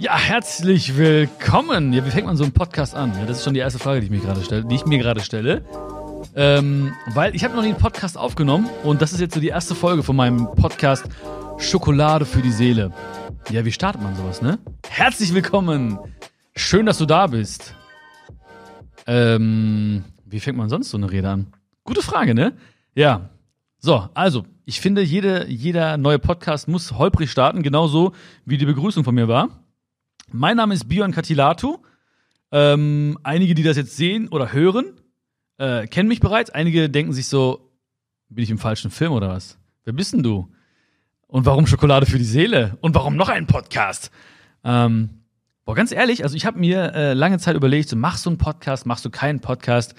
Ja, herzlich willkommen. Ja, wie fängt man so einen Podcast an? Ja, das ist schon die erste Frage, die ich mir gerade stelle, die ich mir gerade stelle. Ähm, weil ich habe noch nie einen Podcast aufgenommen und das ist jetzt so die erste Folge von meinem Podcast Schokolade für die Seele. Ja, wie startet man sowas, ne? Herzlich willkommen. Schön, dass du da bist. Ähm, wie fängt man sonst so eine Rede an? Gute Frage, ne? Ja. So, also, ich finde, jede, jeder neue Podcast muss holprig starten, genauso wie die Begrüßung von mir war. Mein Name ist Björn Katilatu. Ähm, einige, die das jetzt sehen oder hören, äh, kennen mich bereits. Einige denken sich so, bin ich im falschen Film oder was? Wer bist denn du? Und warum Schokolade für die Seele? Und warum noch ein Podcast? Ähm, boah, ganz ehrlich, also ich habe mir äh, lange Zeit überlegt, so, machst du einen Podcast, machst du keinen Podcast?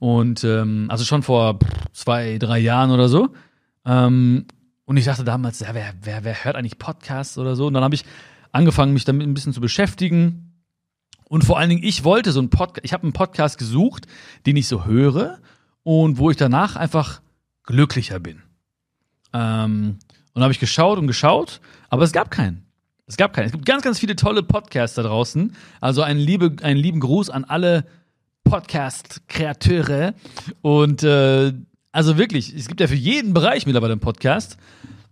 Und ähm, also schon vor zwei, drei Jahren oder so. Ähm, und ich dachte damals, ja, wer, wer, wer hört eigentlich Podcasts oder so? Und dann habe ich angefangen, mich damit ein bisschen zu beschäftigen. Und vor allen Dingen, ich wollte so einen Podcast, ich habe einen Podcast gesucht, den ich so höre und wo ich danach einfach glücklicher bin. Ähm, und habe ich geschaut und geschaut, aber es gab keinen. Es gab keinen. Es gibt ganz, ganz viele tolle Podcasts da draußen. Also einen, liebe, einen lieben Gruß an alle Podcast-Kreateure. Und äh, also wirklich, es gibt ja für jeden Bereich mittlerweile einen Podcast.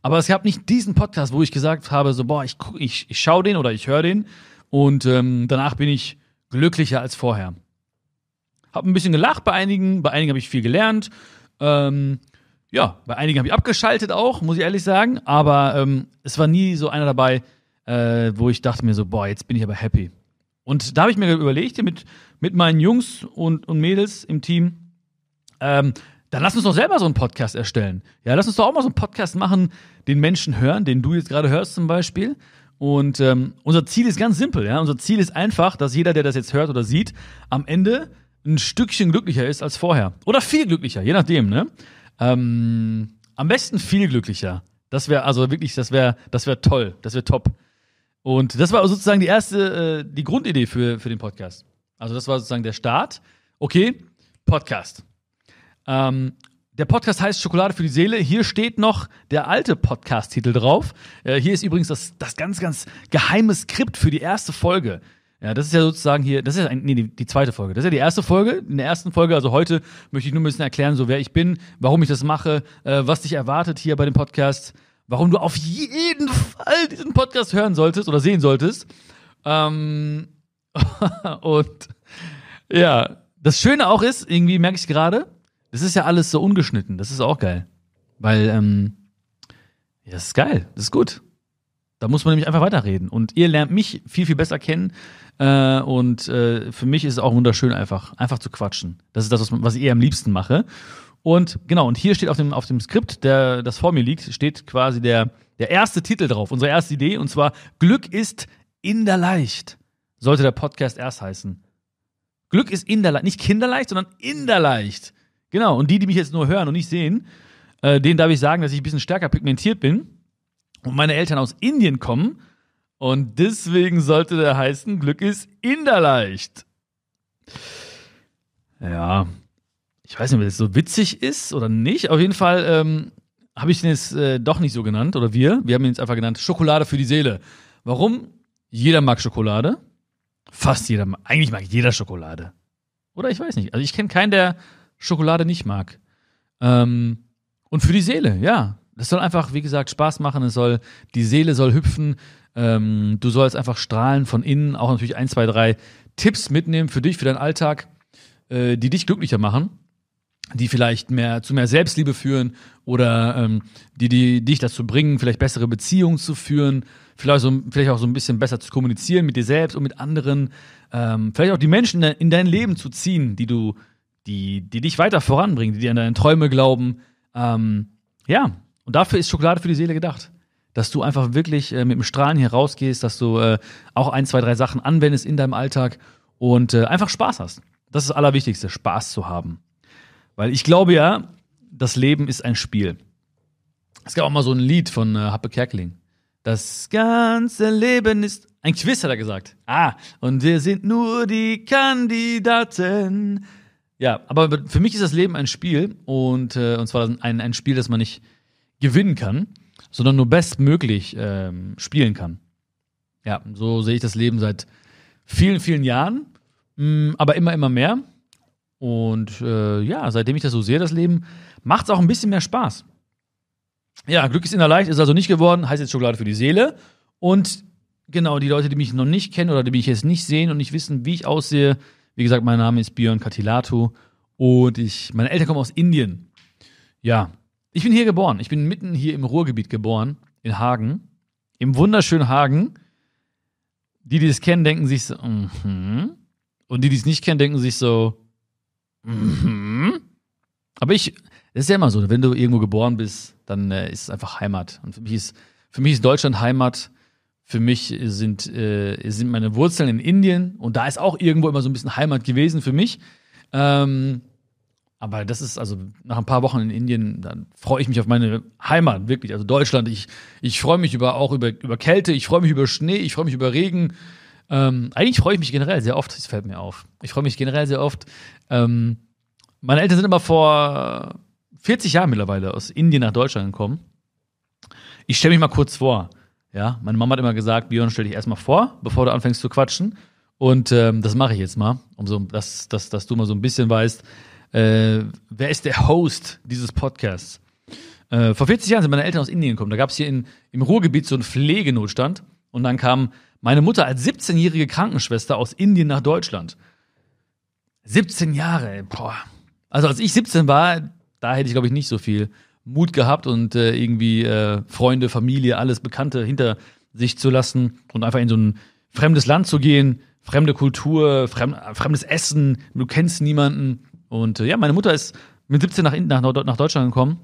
Aber es gab nicht diesen Podcast, wo ich gesagt habe, so, boah, ich, ich, ich schaue den oder ich höre den und ähm, danach bin ich glücklicher als vorher. Hab ein bisschen gelacht bei einigen, bei einigen habe ich viel gelernt. Ähm, ja, bei einigen habe ich abgeschaltet auch, muss ich ehrlich sagen. Aber ähm, es war nie so einer dabei, äh, wo ich dachte mir so, boah, jetzt bin ich aber happy. Und da habe ich mir überlegt, mit, mit meinen Jungs und, und Mädels im Team, ähm, dann lass uns doch selber so einen Podcast erstellen. Ja, lass uns doch auch mal so einen Podcast machen, den Menschen hören, den du jetzt gerade hörst zum Beispiel. Und ähm, unser Ziel ist ganz simpel. Ja? Unser Ziel ist einfach, dass jeder, der das jetzt hört oder sieht, am Ende ein Stückchen glücklicher ist als vorher. Oder viel glücklicher, je nachdem. Ne? Ähm, am besten viel glücklicher. Das wäre also wirklich, das wäre das wäre toll, das wäre top. Und das war sozusagen die erste, äh, die Grundidee für, für den Podcast. Also das war sozusagen der Start. Okay, Podcast. Ähm, der Podcast heißt Schokolade für die Seele. Hier steht noch der alte Podcast-Titel drauf. Äh, hier ist übrigens das, das ganz, ganz geheime Skript für die erste Folge. Ja, das ist ja sozusagen hier, das ist ein, nee, die, zweite Folge. Das ist ja die erste Folge. In der ersten Folge, also heute, möchte ich nur ein bisschen erklären, so wer ich bin, warum ich das mache, äh, was dich erwartet hier bei dem Podcast, warum du auf jeden Fall diesen Podcast hören solltest oder sehen solltest. Ähm, und ja, das Schöne auch ist, irgendwie merke ich gerade, das ist ja alles so ungeschnitten. Das ist auch geil. Weil, ähm, ja, das ist geil. Das ist gut. Da muss man nämlich einfach weiterreden. Und ihr lernt mich viel, viel besser kennen. Äh, und äh, für mich ist es auch wunderschön, einfach, einfach zu quatschen. Das ist das, was, was ich eher am liebsten mache. Und genau, und hier steht auf dem, auf dem Skript, der, das vor mir liegt, steht quasi der, der erste Titel drauf, unsere erste Idee, und zwar Glück ist in der Leicht. Sollte der Podcast erst heißen. Glück ist in der Leicht, nicht kinderleicht, sondern in der Leicht. Genau, und die, die mich jetzt nur hören und nicht sehen, äh, denen darf ich sagen, dass ich ein bisschen stärker pigmentiert bin und meine Eltern aus Indien kommen. Und deswegen sollte der heißen, Glück ist Inderleicht. Ja, ich weiß nicht, ob das so witzig ist oder nicht. Auf jeden Fall ähm, habe ich den jetzt äh, doch nicht so genannt, oder wir. Wir haben ihn jetzt einfach genannt Schokolade für die Seele. Warum? Jeder mag Schokolade. Fast jeder. Eigentlich mag jeder Schokolade. Oder ich weiß nicht. Also ich kenne keinen, der Schokolade nicht mag. Ähm, und für die Seele, ja. Das soll einfach, wie gesagt, Spaß machen. Es soll, die Seele soll hüpfen. Ähm, du sollst einfach strahlen von innen. Auch natürlich ein, zwei, drei Tipps mitnehmen für dich, für deinen Alltag, äh, die dich glücklicher machen, die vielleicht mehr zu mehr Selbstliebe führen oder ähm, die, die, dich dazu bringen, vielleicht bessere Beziehungen zu führen, vielleicht, so, vielleicht auch so ein bisschen besser zu kommunizieren mit dir selbst und mit anderen, ähm, vielleicht auch die Menschen in dein Leben zu ziehen, die du, die, die dich weiter voranbringen, die dir an deine Träume glauben. Ähm, ja, und dafür ist Schokolade für die Seele gedacht. Dass du einfach wirklich äh, mit dem Strahlen hier rausgehst, dass du äh, auch ein, zwei, drei Sachen anwendest in deinem Alltag und äh, einfach Spaß hast. Das ist das Allerwichtigste, Spaß zu haben. Weil ich glaube ja, das Leben ist ein Spiel. Es gab auch mal so ein Lied von äh, Happe Kerkeling. Das ganze Leben ist ein Quiz, hat er gesagt. Ah, und wir sind nur die Kandidaten. Ja, aber für mich ist das Leben ein Spiel und, äh, und zwar ein, ein Spiel, das man nicht gewinnen kann, sondern nur bestmöglich ähm, spielen kann. Ja, so sehe ich das Leben seit vielen, vielen Jahren, mh, mm, aber immer, immer mehr. Und äh, ja, seitdem ich das so sehe, das Leben, macht es auch ein bisschen mehr Spaß. Ja, Glück ist in der Leicht, ist also nicht geworden, heißt jetzt Schokolade für die Seele. Und genau, die Leute, die mich noch nicht kennen oder die mich jetzt nicht sehen und nicht wissen, wie ich aussehe, wie gesagt, mein Name ist Björn Katilatu und ich, meine Eltern kommen aus Indien. Ja, ich bin hier geboren. Ich bin mitten hier im Ruhrgebiet geboren, in Hagen, im wunderschönen Hagen. Die, die es kennen, denken sich so, mm -hmm. und die, die es nicht kennen, denken sich so, mm -hmm. aber ich, das ist ja immer so, wenn du irgendwo geboren bist, dann äh, ist es einfach Heimat. Und für mich ist, für mich ist Deutschland Heimat für mich sind, äh, sind meine Wurzeln in Indien und da ist auch irgendwo immer so ein bisschen Heimat gewesen für mich. Ähm, aber das ist also nach ein paar Wochen in Indien, dann freue ich mich auf meine Heimat, wirklich. Also Deutschland, ich, ich freue mich über, auch über, über Kälte, ich freue mich über Schnee, ich freue mich über Regen. Ähm, eigentlich freue ich mich generell sehr oft, es fällt mir auf. Ich freue mich generell sehr oft. Ähm, meine Eltern sind immer vor 40 Jahren mittlerweile aus Indien nach Deutschland gekommen. Ich stelle mich mal kurz vor. Ja, meine Mama hat immer gesagt, Björn, stell dich erstmal vor, bevor du anfängst zu quatschen. Und ähm, das mache ich jetzt mal, um so, dass, dass, dass du mal so ein bisschen weißt, äh, wer ist der Host dieses Podcasts? Äh, vor 40 Jahren sind meine Eltern aus Indien gekommen. Da gab es hier in, im Ruhrgebiet so einen Pflegenotstand. Und dann kam meine Mutter als 17-jährige Krankenschwester aus Indien nach Deutschland. 17 Jahre, boah. Also als ich 17 war, da hätte ich, glaube ich, nicht so viel Mut gehabt und äh, irgendwie äh, Freunde, Familie, alles Bekannte hinter sich zu lassen und einfach in so ein fremdes Land zu gehen, fremde Kultur, fremd, fremdes Essen, du kennst niemanden. Und äh, ja, meine Mutter ist mit 17 nach, nach, nach Deutschland gekommen.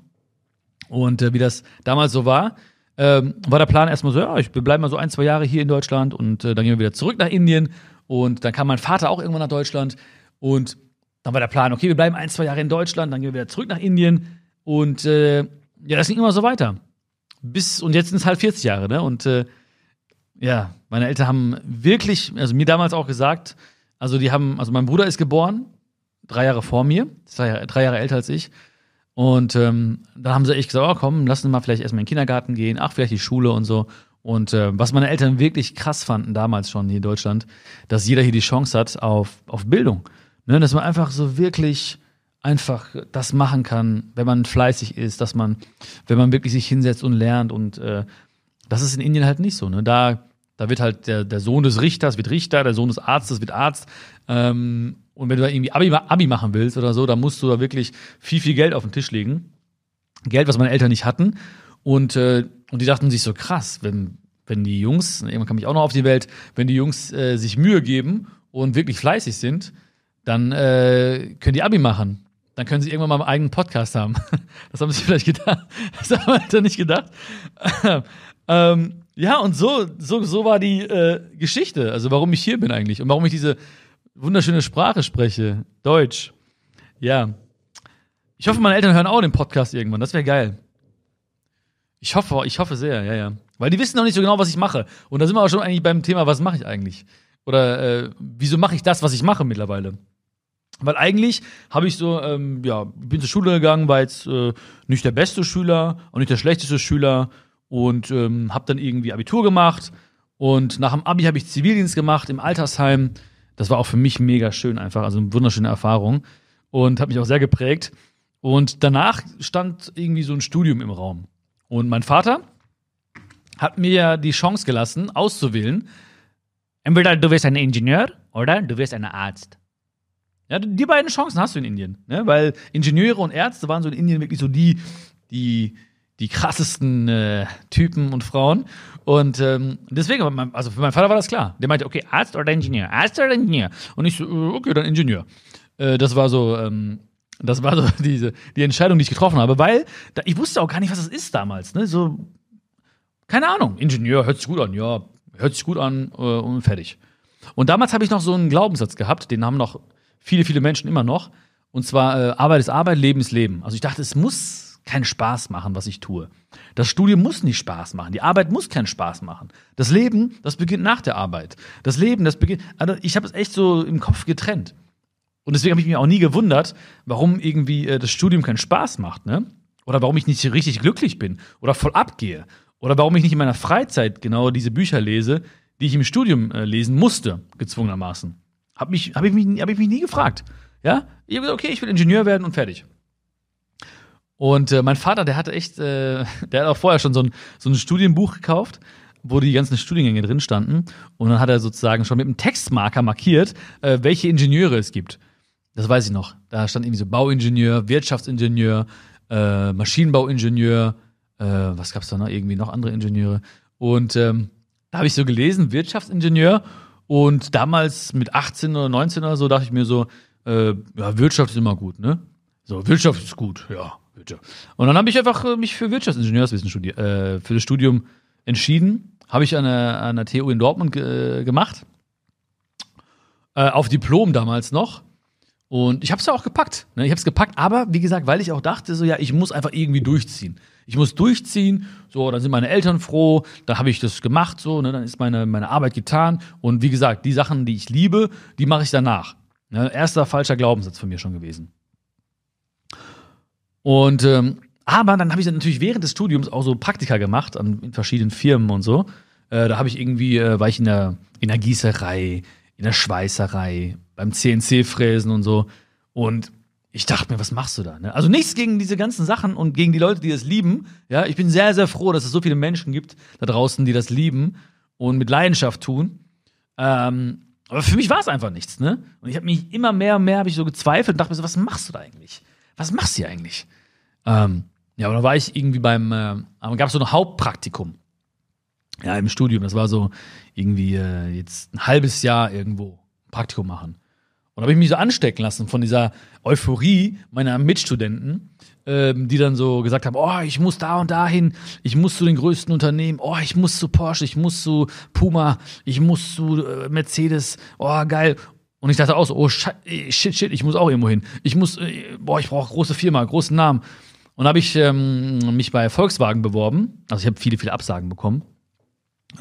Und äh, wie das damals so war, ähm, war der Plan erstmal so, ja, ich bleibe mal so ein, zwei Jahre hier in Deutschland und äh, dann gehen wir wieder zurück nach Indien. Und dann kam mein Vater auch irgendwann nach Deutschland. Und dann war der Plan, okay, wir bleiben ein, zwei Jahre in Deutschland, dann gehen wir wieder zurück nach Indien. Und äh, ja, das ging immer so weiter. Bis, und jetzt sind es halt 40 Jahre, ne? Und äh, ja, meine Eltern haben wirklich, also mir damals auch gesagt, also die haben, also mein Bruder ist geboren, drei Jahre vor mir, drei, drei Jahre älter als ich. Und ähm, dann haben sie echt gesagt, oh komm, lass uns mal vielleicht erstmal in den Kindergarten gehen, ach, vielleicht die Schule und so. Und äh, was meine Eltern wirklich krass fanden damals schon hier in Deutschland, dass jeder hier die Chance hat auf, auf Bildung. Ne? Dass man einfach so wirklich einfach das machen kann, wenn man fleißig ist, dass man, wenn man wirklich sich hinsetzt und lernt. Und äh, das ist in Indien halt nicht so. Ne? Da, da wird halt der, der Sohn des Richters wird Richter, der Sohn des Arztes wird Arzt. Ähm, und wenn du da irgendwie Abi, Abi machen willst oder so, dann musst du da wirklich viel, viel Geld auf den Tisch legen. Geld, was meine Eltern nicht hatten. Und, äh, und die dachten sich so, krass, wenn, wenn die Jungs, irgendwann kam ich auch noch auf die Welt, wenn die Jungs äh, sich Mühe geben und wirklich fleißig sind, dann äh, können die Abi machen. Dann können sie irgendwann mal einen eigenen Podcast haben. Das haben sie vielleicht gedacht. Das haben wir nicht gedacht. ähm, ja, und so, so, so war die äh, Geschichte. Also, warum ich hier bin eigentlich und warum ich diese wunderschöne Sprache spreche. Deutsch. Ja. Ich hoffe, meine Eltern hören auch den Podcast irgendwann. Das wäre geil. Ich hoffe, ich hoffe sehr, ja, ja. Weil die wissen noch nicht so genau, was ich mache. Und da sind wir auch schon eigentlich beim Thema, was mache ich eigentlich? Oder äh, wieso mache ich das, was ich mache mittlerweile? Weil eigentlich habe ich so, ähm, ja, bin zur Schule gegangen, war jetzt äh, nicht der beste Schüler, und nicht der schlechteste Schüler und ähm, habe dann irgendwie Abitur gemacht. Und nach dem Abi habe ich Zivildienst gemacht im Altersheim. Das war auch für mich mega schön einfach, also eine wunderschöne Erfahrung und hat mich auch sehr geprägt. Und danach stand irgendwie so ein Studium im Raum. Und mein Vater hat mir die Chance gelassen, auszuwählen, entweder du wirst ein Ingenieur oder du wirst ein Arzt. Ja, die beiden Chancen hast du in Indien, ne? weil Ingenieure und Ärzte waren so in Indien wirklich so die, die, die krassesten äh, Typen und Frauen. Und ähm, deswegen, also für meinen Vater war das klar. Der meinte, okay, Arzt oder Ingenieur, Arzt oder Ingenieur. Und ich so, äh, okay, dann Ingenieur. Äh, das war so, ähm, das war so diese, die Entscheidung, die ich getroffen habe, weil da, ich wusste auch gar nicht, was das ist damals. Ne? So, keine Ahnung, Ingenieur, hört sich gut an, ja, hört sich gut an äh, und fertig. Und damals habe ich noch so einen Glaubenssatz gehabt, den haben noch viele, viele Menschen immer noch. Und zwar äh, Arbeit ist Arbeit, Leben ist Leben. Also ich dachte, es muss keinen Spaß machen, was ich tue. Das Studium muss nicht Spaß machen. Die Arbeit muss keinen Spaß machen. Das Leben, das beginnt nach der Arbeit. Das Leben, das beginnt. Also ich habe es echt so im Kopf getrennt. Und deswegen habe ich mich auch nie gewundert, warum irgendwie äh, das Studium keinen Spaß macht, ne? Oder warum ich nicht richtig glücklich bin oder voll abgehe. Oder warum ich nicht in meiner Freizeit genau diese Bücher lese, die ich im Studium äh, lesen musste, gezwungenermaßen. Habe mich, hab ich, mich, hab ich mich nie gefragt. Ja? Ich habe gesagt, okay, ich will Ingenieur werden und fertig. Und äh, mein Vater, der hatte echt, äh, der hat auch vorher schon so ein, so ein Studienbuch gekauft, wo die ganzen Studiengänge drin standen. Und dann hat er sozusagen schon mit einem Textmarker markiert, äh, welche Ingenieure es gibt. Das weiß ich noch. Da stand irgendwie so Bauingenieur, Wirtschaftsingenieur, äh, Maschinenbauingenieur, äh, was gab es da noch? Irgendwie noch andere Ingenieure. Und ähm, da habe ich so gelesen, Wirtschaftsingenieur. Und damals mit 18 oder 19 oder so dachte ich mir so, äh, ja, Wirtschaft ist immer gut, ne? So, Wirtschaft ist gut, ja, Wirtschaft. Und dann habe ich einfach äh, mich für Wirtschaftsingenieurswesen studiert, äh, für das Studium entschieden. Habe ich an der, an der TU in Dortmund äh, gemacht. Äh, auf Diplom damals noch. Und ich habe es ja auch gepackt. Ne? Ich habe es gepackt, aber wie gesagt, weil ich auch dachte, so ja, ich muss einfach irgendwie durchziehen. Ich muss durchziehen, so, dann sind meine Eltern froh, dann habe ich das gemacht, so, ne, dann ist meine, meine Arbeit getan. Und wie gesagt, die Sachen, die ich liebe, die mache ich danach. Ne, erster falscher Glaubenssatz von mir schon gewesen. Und ähm, aber dann habe ich dann natürlich während des Studiums auch so Praktika gemacht an in verschiedenen Firmen und so. Äh, da habe ich irgendwie, äh, war ich in der, in der Gießerei, in der Schweißerei, beim CNC-Fräsen und so. Und ich dachte mir, was machst du da? Ne? Also nichts gegen diese ganzen Sachen und gegen die Leute, die das lieben. Ja, ich bin sehr, sehr froh, dass es so viele Menschen gibt da draußen, die das lieben und mit Leidenschaft tun. Ähm, aber für mich war es einfach nichts, ne? Und ich habe mich immer mehr und mehr ich so gezweifelt und dachte mir so, was machst du da eigentlich? Was machst du hier eigentlich? Ähm, ja, aber da war ich irgendwie beim, äh, gab es so ein Hauptpraktikum. Ja, im Studium. Das war so irgendwie äh, jetzt ein halbes Jahr irgendwo Praktikum machen. Und habe ich mich so anstecken lassen von dieser Euphorie meiner Mitstudenten, ähm, die dann so gesagt haben: Oh, ich muss da und dahin, ich muss zu den größten Unternehmen, oh, ich muss zu Porsche, ich muss zu Puma, ich muss zu äh, Mercedes, oh, geil. Und ich dachte auch so: Oh, äh, shit, shit, ich muss auch irgendwo hin. Ich muss, äh, boah, ich brauche große Firma, großen Namen. Und habe ich ähm, mich bei Volkswagen beworben. Also ich habe viele, viele Absagen bekommen.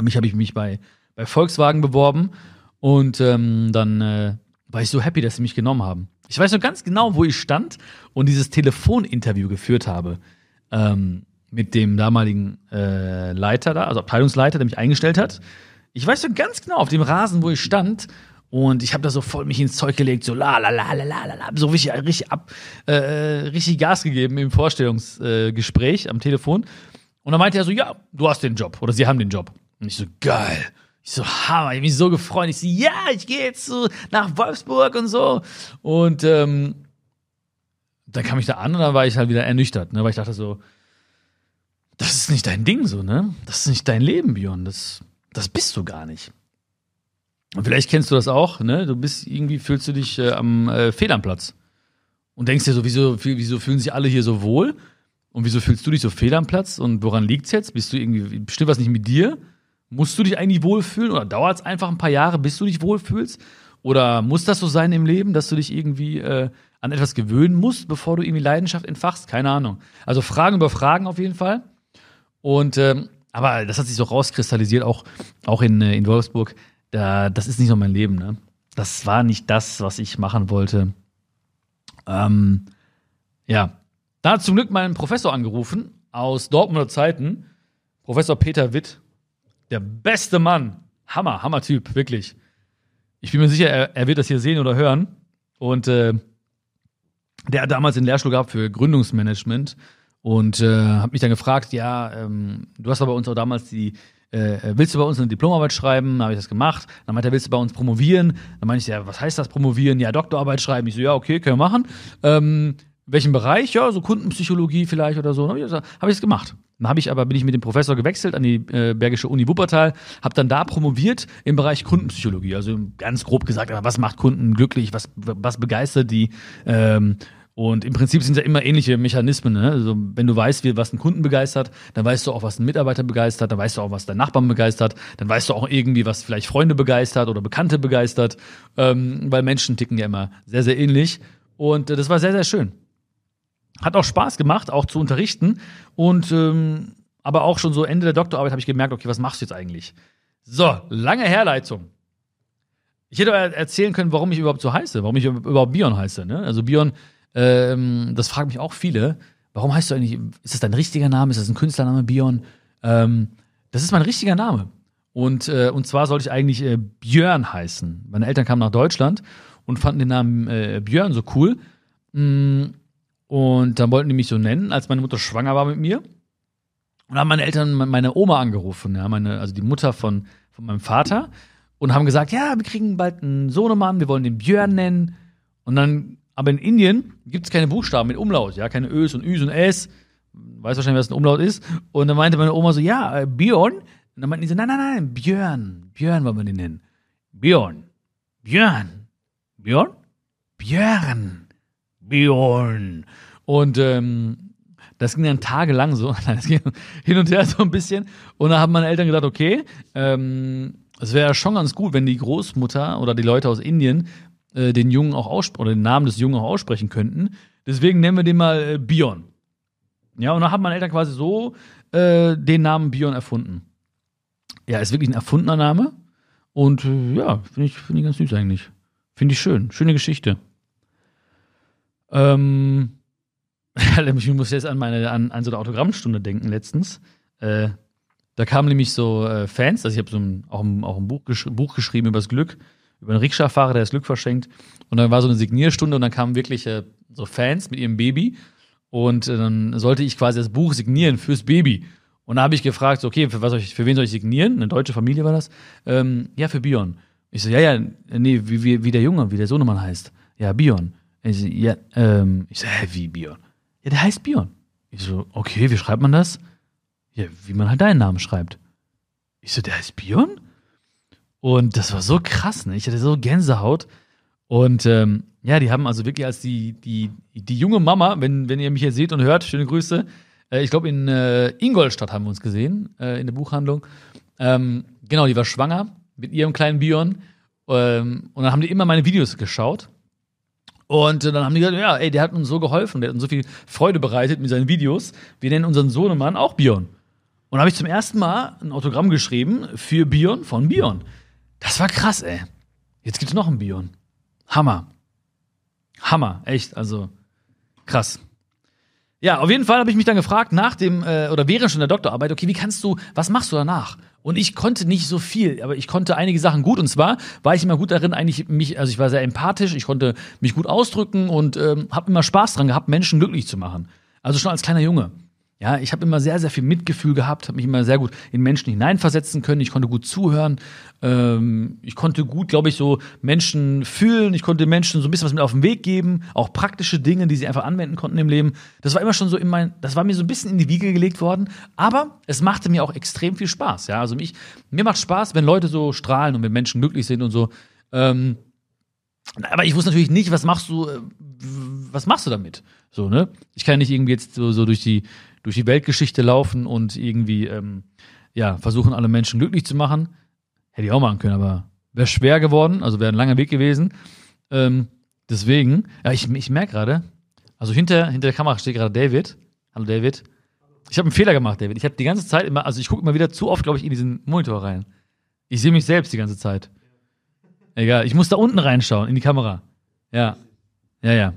Mich habe ich mich bei, bei Volkswagen beworben und ähm, dann äh, war ich so happy, dass sie mich genommen haben. Ich weiß noch ganz genau, wo ich stand und dieses Telefoninterview geführt habe ähm, mit dem damaligen äh, Leiter da, also Abteilungsleiter, der mich eingestellt hat. Ich weiß noch ganz genau auf dem Rasen, wo ich stand und ich habe da so voll mich ins Zeug gelegt, so la la la la la la, so richtig, richtig ab, äh, richtig Gas gegeben im Vorstellungsgespräch äh, am Telefon. Und dann meinte er so, ja, du hast den Job oder sie haben den Job. Und ich so geil. Ich so, Hammer, ich hab mich so gefreut. Ich so, ja, ich gehe jetzt so nach Wolfsburg und so. Und ähm, dann kam ich da an und dann war ich halt wieder ernüchtert, ne? weil ich dachte so, das ist nicht dein Ding so, ne? Das ist nicht dein Leben, Björn. Das, das bist du gar nicht. Und vielleicht kennst du das auch, ne? Du bist irgendwie, fühlst du dich äh, am äh, Fehl am Platz. Und denkst dir so, wieso, wieso fühlen sich alle hier so wohl? Und wieso fühlst du dich so fehl am Platz? Und woran liegt's jetzt? Bist du irgendwie, stimmt was nicht mit dir? Musst du dich eigentlich wohlfühlen oder dauert es einfach ein paar Jahre, bis du dich wohlfühlst? Oder muss das so sein im Leben, dass du dich irgendwie äh, an etwas gewöhnen musst, bevor du irgendwie Leidenschaft entfachst? Keine Ahnung. Also Fragen über Fragen auf jeden Fall. Und ähm, aber das hat sich so rauskristallisiert, auch, auch in, äh, in Wolfsburg. Da, das ist nicht so mein Leben. Ne? Das war nicht das, was ich machen wollte. Ähm, ja. Da hat zum Glück mein Professor angerufen aus Dortmunder Zeiten, Professor Peter Witt der beste Mann. Hammer, Hammer-Typ, wirklich. Ich bin mir sicher, er, er, wird das hier sehen oder hören. Und äh, der hat damals den Lehrstuhl gehabt für Gründungsmanagement und äh, hat mich dann gefragt, ja, ähm, du hast aber uns auch damals die, äh, äh, willst du bei uns eine Diplomarbeit schreiben? Dann habe ich das gemacht. Dann meinte er, willst du bei uns promovieren? Dann meinte ich, ja, was heißt das promovieren? Ja, Doktorarbeit schreiben. Ich so, ja, okay, können wir machen. Ähm, welchem Bereich? Ja, so Kundenpsychologie vielleicht oder so. Habe ich, hab ich es gemacht. Dann habe ich aber bin ich mit dem Professor gewechselt an die äh, Bergische Uni Wuppertal, habe dann da promoviert im Bereich Kundenpsychologie. Also ganz grob gesagt, was macht Kunden glücklich, was, was begeistert die? Ähm, und im Prinzip sind ja immer ähnliche Mechanismen. Ne? Also, wenn du weißt, wie, was einen Kunden begeistert, dann weißt du auch, was einen Mitarbeiter begeistert, dann weißt du auch, was deinen Nachbarn begeistert, dann weißt du auch irgendwie, was vielleicht Freunde begeistert oder Bekannte begeistert, ähm, weil Menschen ticken ja immer sehr, sehr ähnlich. Und äh, das war sehr, sehr schön. Hat auch Spaß gemacht, auch zu unterrichten. Und ähm, aber auch schon so Ende der Doktorarbeit habe ich gemerkt, okay, was machst du jetzt eigentlich? So, lange Herleitung. Ich hätte erzählen können, warum ich überhaupt so heiße, warum ich überhaupt Bion heiße. Ne? Also Bion, ähm, das fragen mich auch viele. Warum heißt du eigentlich, ist das dein richtiger Name? Ist das ein Künstlername, Bion? Ähm, das ist mein richtiger Name. Und, äh, und zwar sollte ich eigentlich äh, Björn heißen. Meine Eltern kamen nach Deutschland und fanden den Namen äh, Björn so cool. Mm, und dann wollten die mich so nennen, als meine Mutter schwanger war mit mir. Und haben meine Eltern meine Oma angerufen, ja, meine, also die Mutter von, von meinem Vater, und haben gesagt, ja, wir kriegen bald einen Sohnemann, wir wollen den Björn nennen. Und dann, aber in Indien gibt es keine Buchstaben mit Umlaut, ja, keine Ös und Üs und Es. Weiß wahrscheinlich, was ein Umlaut ist. Und dann meinte meine Oma so, ja, äh, Björn. Und dann meinten die so, nein, nein, nein, Björn, Björn wollen wir den nennen. Björn, Björn, Björn, Björn. Bjorn. Und ähm, das ging dann tagelang so, das ging hin und her so ein bisschen. Und da haben meine Eltern gedacht, okay, ähm, es wäre schon ganz gut, wenn die Großmutter oder die Leute aus Indien äh, den Jungen auch aussprechen oder den Namen des Jungen auch aussprechen könnten. Deswegen nennen wir den mal äh, Bion. Ja, und dann haben meine Eltern quasi so äh, den Namen Bion erfunden. Ja, ist wirklich ein erfundener Name. Und äh, ja, finde ich, find ich ganz süß eigentlich. Finde ich schön. Schöne Geschichte. Ähm, ich muss jetzt an meine an, an so eine Autogrammstunde denken letztens. Äh, da kamen nämlich so äh, Fans, also ich habe so ein, auch, ein, auch ein Buch, gesch Buch geschrieben über das Glück, über einen Rikscha-Fahrer, der das Glück verschenkt. Und dann war so eine Signierstunde und dann kamen wirklich äh, so Fans mit ihrem Baby. Und äh, dann sollte ich quasi das Buch signieren fürs Baby. Und da habe ich gefragt, so, okay, für, was ich, für wen soll ich signieren? Eine deutsche Familie war das. Ähm, ja, für Bion. Ich so, ja, ja, nee, wie, wie, wie der Junge, wie der Sohnemann heißt. Ja, Bion. Ich so, ja, ähm, ich so, hä, wie Bion? Ja, der heißt Bion. Ich so, okay, wie schreibt man das? Ja, wie man halt deinen Namen schreibt. Ich so, der heißt Bion? Und das war so krass, ne? Ich hatte so Gänsehaut. Und ähm, ja, die haben also wirklich als die, die, die junge Mama, wenn, wenn ihr mich hier seht und hört, schöne Grüße. Äh, ich glaube, in äh, Ingolstadt haben wir uns gesehen, äh, in der Buchhandlung. Ähm, genau, die war schwanger mit ihrem kleinen Bion. Ähm, und dann haben die immer meine Videos geschaut und äh, dann haben die gesagt, ja, ey, der hat uns so geholfen, der hat uns so viel Freude bereitet mit seinen Videos. Wir nennen unseren Sohnemann auch Bion. Und habe ich zum ersten Mal ein Autogramm geschrieben für Bion von Bion. Das war krass, ey. Jetzt gibt es noch einen Bion. Hammer. Hammer, echt, also krass. Ja, auf jeden Fall habe ich mich dann gefragt nach dem äh, oder während schon der Doktorarbeit, okay, wie kannst du, was machst du danach? Und ich konnte nicht so viel, aber ich konnte einige Sachen gut. Und zwar war ich immer gut darin, eigentlich mich, also ich war sehr empathisch, ich konnte mich gut ausdrücken und ähm, habe immer Spaß dran gehabt, Menschen glücklich zu machen. Also schon als kleiner Junge. Ja, ich habe immer sehr, sehr viel Mitgefühl gehabt, habe mich immer sehr gut in Menschen hineinversetzen können. Ich konnte gut zuhören. Ähm, ich konnte gut, glaube ich, so Menschen fühlen. Ich konnte Menschen so ein bisschen was mit auf den Weg geben. Auch praktische Dinge, die sie einfach anwenden konnten im Leben. Das war immer schon so in mein, das war mir so ein bisschen in die Wiege gelegt worden. Aber es machte mir auch extrem viel Spaß. Ja, also mich, mir macht Spaß, wenn Leute so strahlen und wenn Menschen glücklich sind und so. Ähm, aber ich wusste natürlich nicht, was machst du, äh, was machst du damit? So, ne? Ich kann nicht irgendwie jetzt so, so durch die durch die Weltgeschichte laufen und irgendwie ähm, ja, versuchen, alle Menschen glücklich zu machen. Hätte ich auch machen können, aber wäre schwer geworden, also wäre ein langer Weg gewesen. Ähm, deswegen, ja, ich, ich merke gerade, also hinter, hinter der Kamera steht gerade David. Hallo David. Ich habe einen Fehler gemacht, David. Ich habe die ganze Zeit immer, also ich gucke immer wieder zu oft, glaube ich, in diesen Monitor rein. Ich sehe mich selbst die ganze Zeit. Egal, ich muss da unten reinschauen, in die Kamera. Ja. Ja, ja.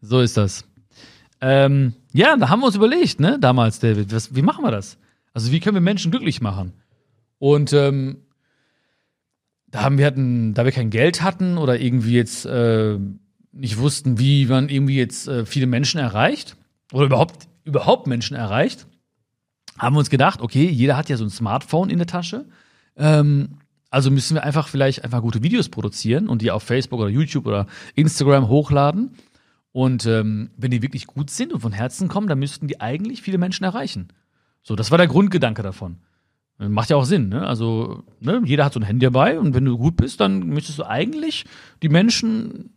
So ist das. Ähm, ja, da haben wir uns überlegt, ne, damals, David, was, wie machen wir das? Also, wie können wir Menschen glücklich machen? Und ähm, da haben wir hatten, da wir kein Geld hatten oder irgendwie jetzt äh, nicht wussten, wie man irgendwie jetzt äh, viele Menschen erreicht oder überhaupt überhaupt Menschen erreicht, haben wir uns gedacht, okay, jeder hat ja so ein Smartphone in der Tasche. Ähm, also müssen wir einfach vielleicht einfach gute Videos produzieren und die auf Facebook oder YouTube oder Instagram hochladen und ähm, wenn die wirklich gut sind und von Herzen kommen, dann müssten die eigentlich viele Menschen erreichen. So, das war der Grundgedanke davon. Macht ja auch Sinn, ne? Also, ne? jeder hat so ein Handy dabei und wenn du gut bist, dann müsstest du eigentlich die Menschen,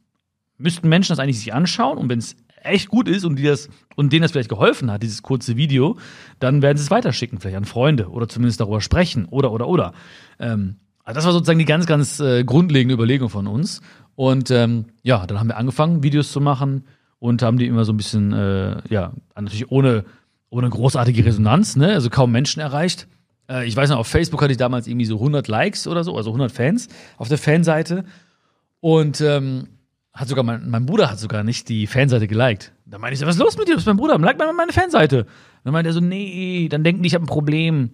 müssten Menschen das eigentlich sich anschauen und wenn es echt gut ist und, die das, und denen das vielleicht geholfen hat, dieses kurze Video, dann werden sie es weiterschicken, vielleicht an Freunde oder zumindest darüber sprechen oder, oder, oder. Ähm, also das war sozusagen die ganz, ganz äh, grundlegende Überlegung von uns. Und ähm, ja, dann haben wir angefangen, Videos zu machen und haben die immer so ein bisschen, äh, ja, natürlich ohne, ohne großartige Resonanz, ne? also kaum Menschen erreicht. Äh, ich weiß noch, auf Facebook hatte ich damals irgendwie so 100 Likes oder so, also 100 Fans auf der Fanseite. Und ähm, hat sogar mein, mein Bruder hat sogar nicht die Fanseite geliked. Da meine ich so, was ist los mit dir? Du bist mein Bruder, like mal meine Fanseite. dann meint er so, nee, dann denken die, ich habe ein Problem.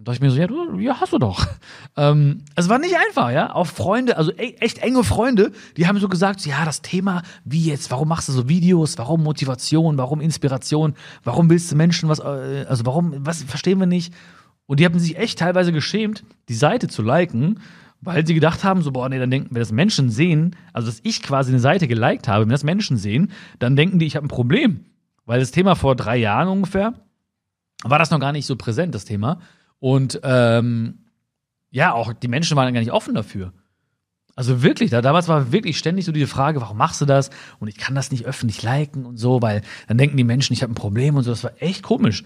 Und da dachte ich mir so, ja, du, ja hast du doch. Ähm, es war nicht einfach, ja. Auch Freunde, also e echt enge Freunde, die haben so gesagt, ja, das Thema, wie jetzt, warum machst du so Videos, warum Motivation, warum Inspiration, warum willst du Menschen was, äh, also warum, was verstehen wir nicht? Und die haben sich echt teilweise geschämt, die Seite zu liken, weil sie gedacht haben, so, boah, nee, dann denken, wenn das Menschen sehen, also dass ich quasi eine Seite geliked habe, wenn das Menschen sehen, dann denken die, ich habe ein Problem. Weil das Thema vor drei Jahren ungefähr war das noch gar nicht so präsent, das Thema. Und ähm, ja, auch die Menschen waren gar nicht offen dafür. Also wirklich, da, damals war wirklich ständig so diese Frage, warum machst du das? Und ich kann das nicht öffentlich liken und so, weil dann denken die Menschen, ich habe ein Problem und so. Das war echt komisch.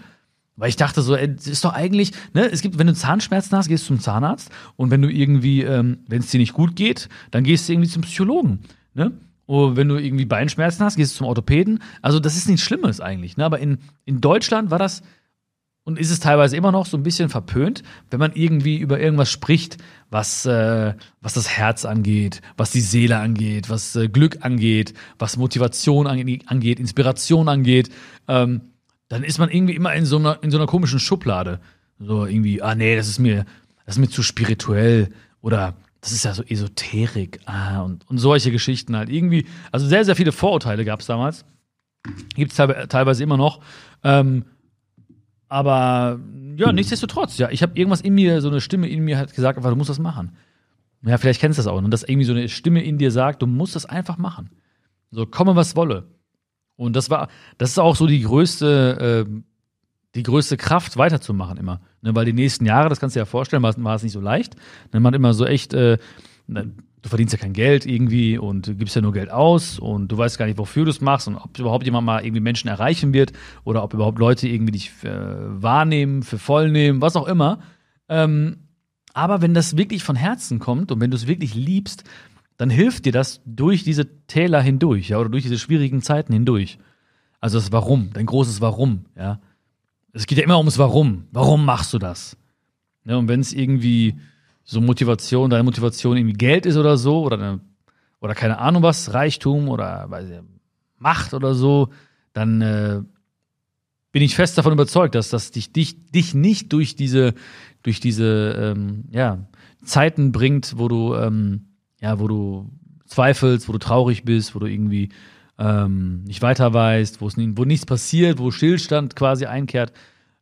Weil ich dachte so, ey, ist doch eigentlich, ne, es gibt, wenn du Zahnschmerzen hast, gehst du zum Zahnarzt und wenn du irgendwie, ähm, wenn es dir nicht gut geht, dann gehst du irgendwie zum Psychologen, ne? Und wenn du irgendwie Beinschmerzen hast, gehst du zum Orthopäden. Also das ist nichts Schlimmes eigentlich, ne? Aber in, in Deutschland war das und ist es teilweise immer noch so ein bisschen verpönt, wenn man irgendwie über irgendwas spricht, was, äh, was das Herz angeht, was die Seele angeht, was äh, Glück angeht, was Motivation angeht, Inspiration angeht, ähm, dann ist man irgendwie immer in so einer, in so einer komischen Schublade. So irgendwie, ah nee, das ist mir, das ist mir zu spirituell oder das ist ja so Esoterik ah, und, und solche Geschichten halt. Irgendwie, also sehr, sehr viele Vorurteile gab es damals. Gibt es teilweise immer noch. Ähm, aber ja, mhm. nichtsdestotrotz, ja, ich habe irgendwas in mir, so eine Stimme in mir hat gesagt, einfach, du musst das machen. Ja, vielleicht kennst du das auch. Und ne, dass irgendwie so eine Stimme in dir sagt, du musst das einfach machen. So, komme, was wolle. Und das war, das ist auch so die größte, äh, die größte Kraft, weiterzumachen immer. Ne, weil die nächsten Jahre, das kannst du dir ja vorstellen, war, es nicht so leicht. Ne, man hat immer so echt, äh, ne, du verdienst ja kein Geld irgendwie und gibst ja nur Geld aus und du weißt gar nicht, wofür du es machst und ob überhaupt jemand mal irgendwie Menschen erreichen wird oder ob überhaupt Leute irgendwie dich äh, wahrnehmen, für voll nehmen, was auch immer. Ähm, aber wenn das wirklich von Herzen kommt und wenn du es wirklich liebst, dann hilft dir das durch diese Täler hindurch, ja, oder durch diese schwierigen Zeiten hindurch. Also das Warum, dein großes Warum, ja. Es geht ja immer ums Warum. Warum machst du das? Ja, ne, und wenn es irgendwie so Motivation, deine Motivation irgendwie Geld ist oder so, oder, eine, oder keine Ahnung was, Reichtum oder weiß ich, Macht oder so, dann äh, bin ich fest davon überzeugt, dass das dich, dich, dich nicht durch diese, durch diese ähm, ja, Zeiten bringt, wo du, ähm, ja, wo du zweifelst, wo du traurig bist, wo du irgendwie ähm, nicht weiter weißt, wo nichts passiert, wo Stillstand quasi einkehrt.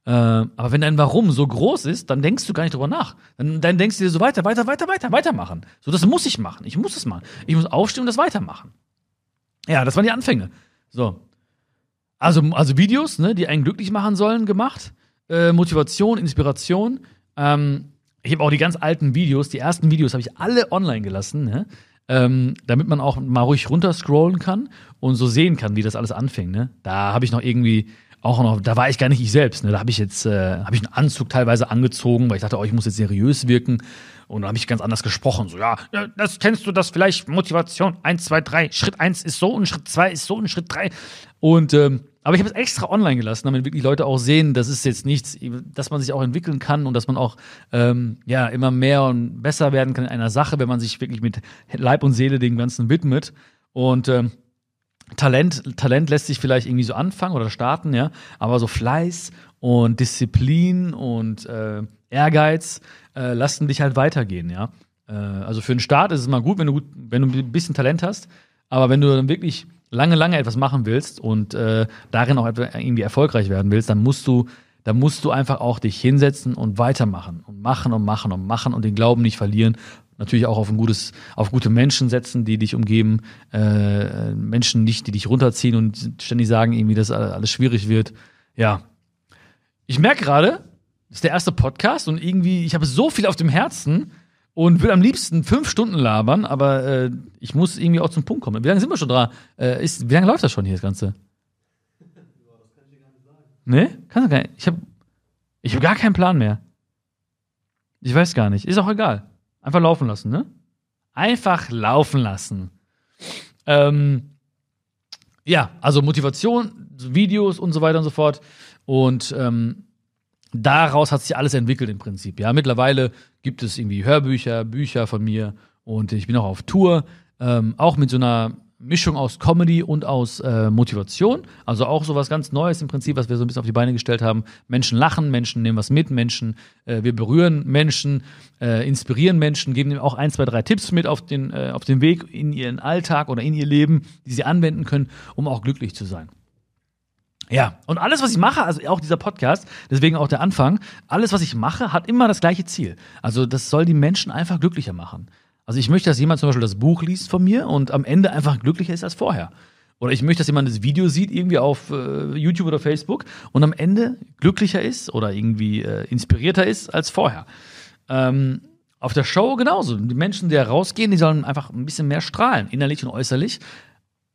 Ähm, aber wenn dein Warum so groß ist, dann denkst du gar nicht drüber nach. Dann, dann denkst du dir so weiter, weiter, weiter, weiter, weitermachen. So, das muss ich machen. Ich muss es machen. Ich muss aufstehen und das weitermachen. Ja, das waren die Anfänge. So. Also, also Videos, ne, die einen glücklich machen sollen, gemacht. Äh, Motivation, Inspiration. Ähm, ich habe auch die ganz alten Videos, die ersten Videos habe ich alle online gelassen, ne? ähm, damit man auch mal ruhig runterscrollen kann und so sehen kann, wie das alles anfing. Ne? Da habe ich noch irgendwie auch noch, da war ich gar nicht ich selbst. Ne? Da habe ich jetzt äh, hab ich einen Anzug teilweise angezogen, weil ich dachte, oh, ich muss jetzt seriös wirken. Und dann habe ich ganz anders gesprochen. So, ja, das kennst du, das vielleicht Motivation. Eins, zwei, drei. Schritt eins ist so und Schritt zwei ist so und Schritt drei. Und, ähm, aber ich habe es extra online gelassen, damit wirklich Leute auch sehen, das ist jetzt nichts, dass man sich auch entwickeln kann und dass man auch ähm, ja, immer mehr und besser werden kann in einer Sache, wenn man sich wirklich mit Leib und Seele dem Ganzen widmet. Und ähm, Talent, Talent lässt sich vielleicht irgendwie so anfangen oder starten, ja, aber so Fleiß und Disziplin und äh, Ehrgeiz äh, lassen dich halt weitergehen, ja. Äh, also für einen Start ist es mal gut, wenn du gut, wenn du ein bisschen Talent hast, aber wenn du dann wirklich lange, lange etwas machen willst und äh, darin auch irgendwie erfolgreich werden willst, dann musst du, dann musst du einfach auch dich hinsetzen und weitermachen und machen und machen und machen und den Glauben nicht verlieren, natürlich auch auf ein gutes, auf gute Menschen setzen, die dich umgeben, äh, Menschen nicht, die dich runterziehen und ständig sagen irgendwie, dass alles schwierig wird. Ja. Ich merke gerade, das ist der erste Podcast und irgendwie, ich habe so viel auf dem Herzen und würde am liebsten fünf Stunden labern, aber äh, ich muss irgendwie auch zum Punkt kommen. Wie lange sind wir schon dran? Äh, wie lange läuft das schon hier, das Ganze? Nee? Kannst du gar nicht. Ich habe ich hab gar keinen Plan mehr. Ich weiß gar nicht. Ist auch egal. Einfach laufen lassen, ne? Einfach laufen lassen. Ähm, ja, also Motivation, Videos und so weiter und so fort. Und ähm, daraus hat sich alles entwickelt im Prinzip. Ja, mittlerweile gibt es irgendwie Hörbücher, Bücher von mir und ich bin auch auf Tour, ähm, auch mit so einer Mischung aus Comedy und aus äh, Motivation. Also auch so was ganz Neues im Prinzip, was wir so ein bisschen auf die Beine gestellt haben. Menschen lachen, Menschen nehmen was mit, Menschen, äh, wir berühren Menschen, äh, inspirieren Menschen, geben ihnen auch ein, zwei, drei Tipps mit auf den, äh, auf den Weg in ihren Alltag oder in ihr Leben, die sie anwenden können, um auch glücklich zu sein. Ja, und alles, was ich mache, also auch dieser Podcast, deswegen auch der Anfang, alles, was ich mache, hat immer das gleiche Ziel. Also das soll die Menschen einfach glücklicher machen. Also ich möchte, dass jemand zum Beispiel das Buch liest von mir und am Ende einfach glücklicher ist als vorher. Oder ich möchte, dass jemand das Video sieht, irgendwie auf äh, YouTube oder Facebook und am Ende glücklicher ist oder irgendwie äh, inspirierter ist als vorher. Ähm, auf der Show genauso. Die Menschen, die da rausgehen, die sollen einfach ein bisschen mehr strahlen, innerlich und äußerlich,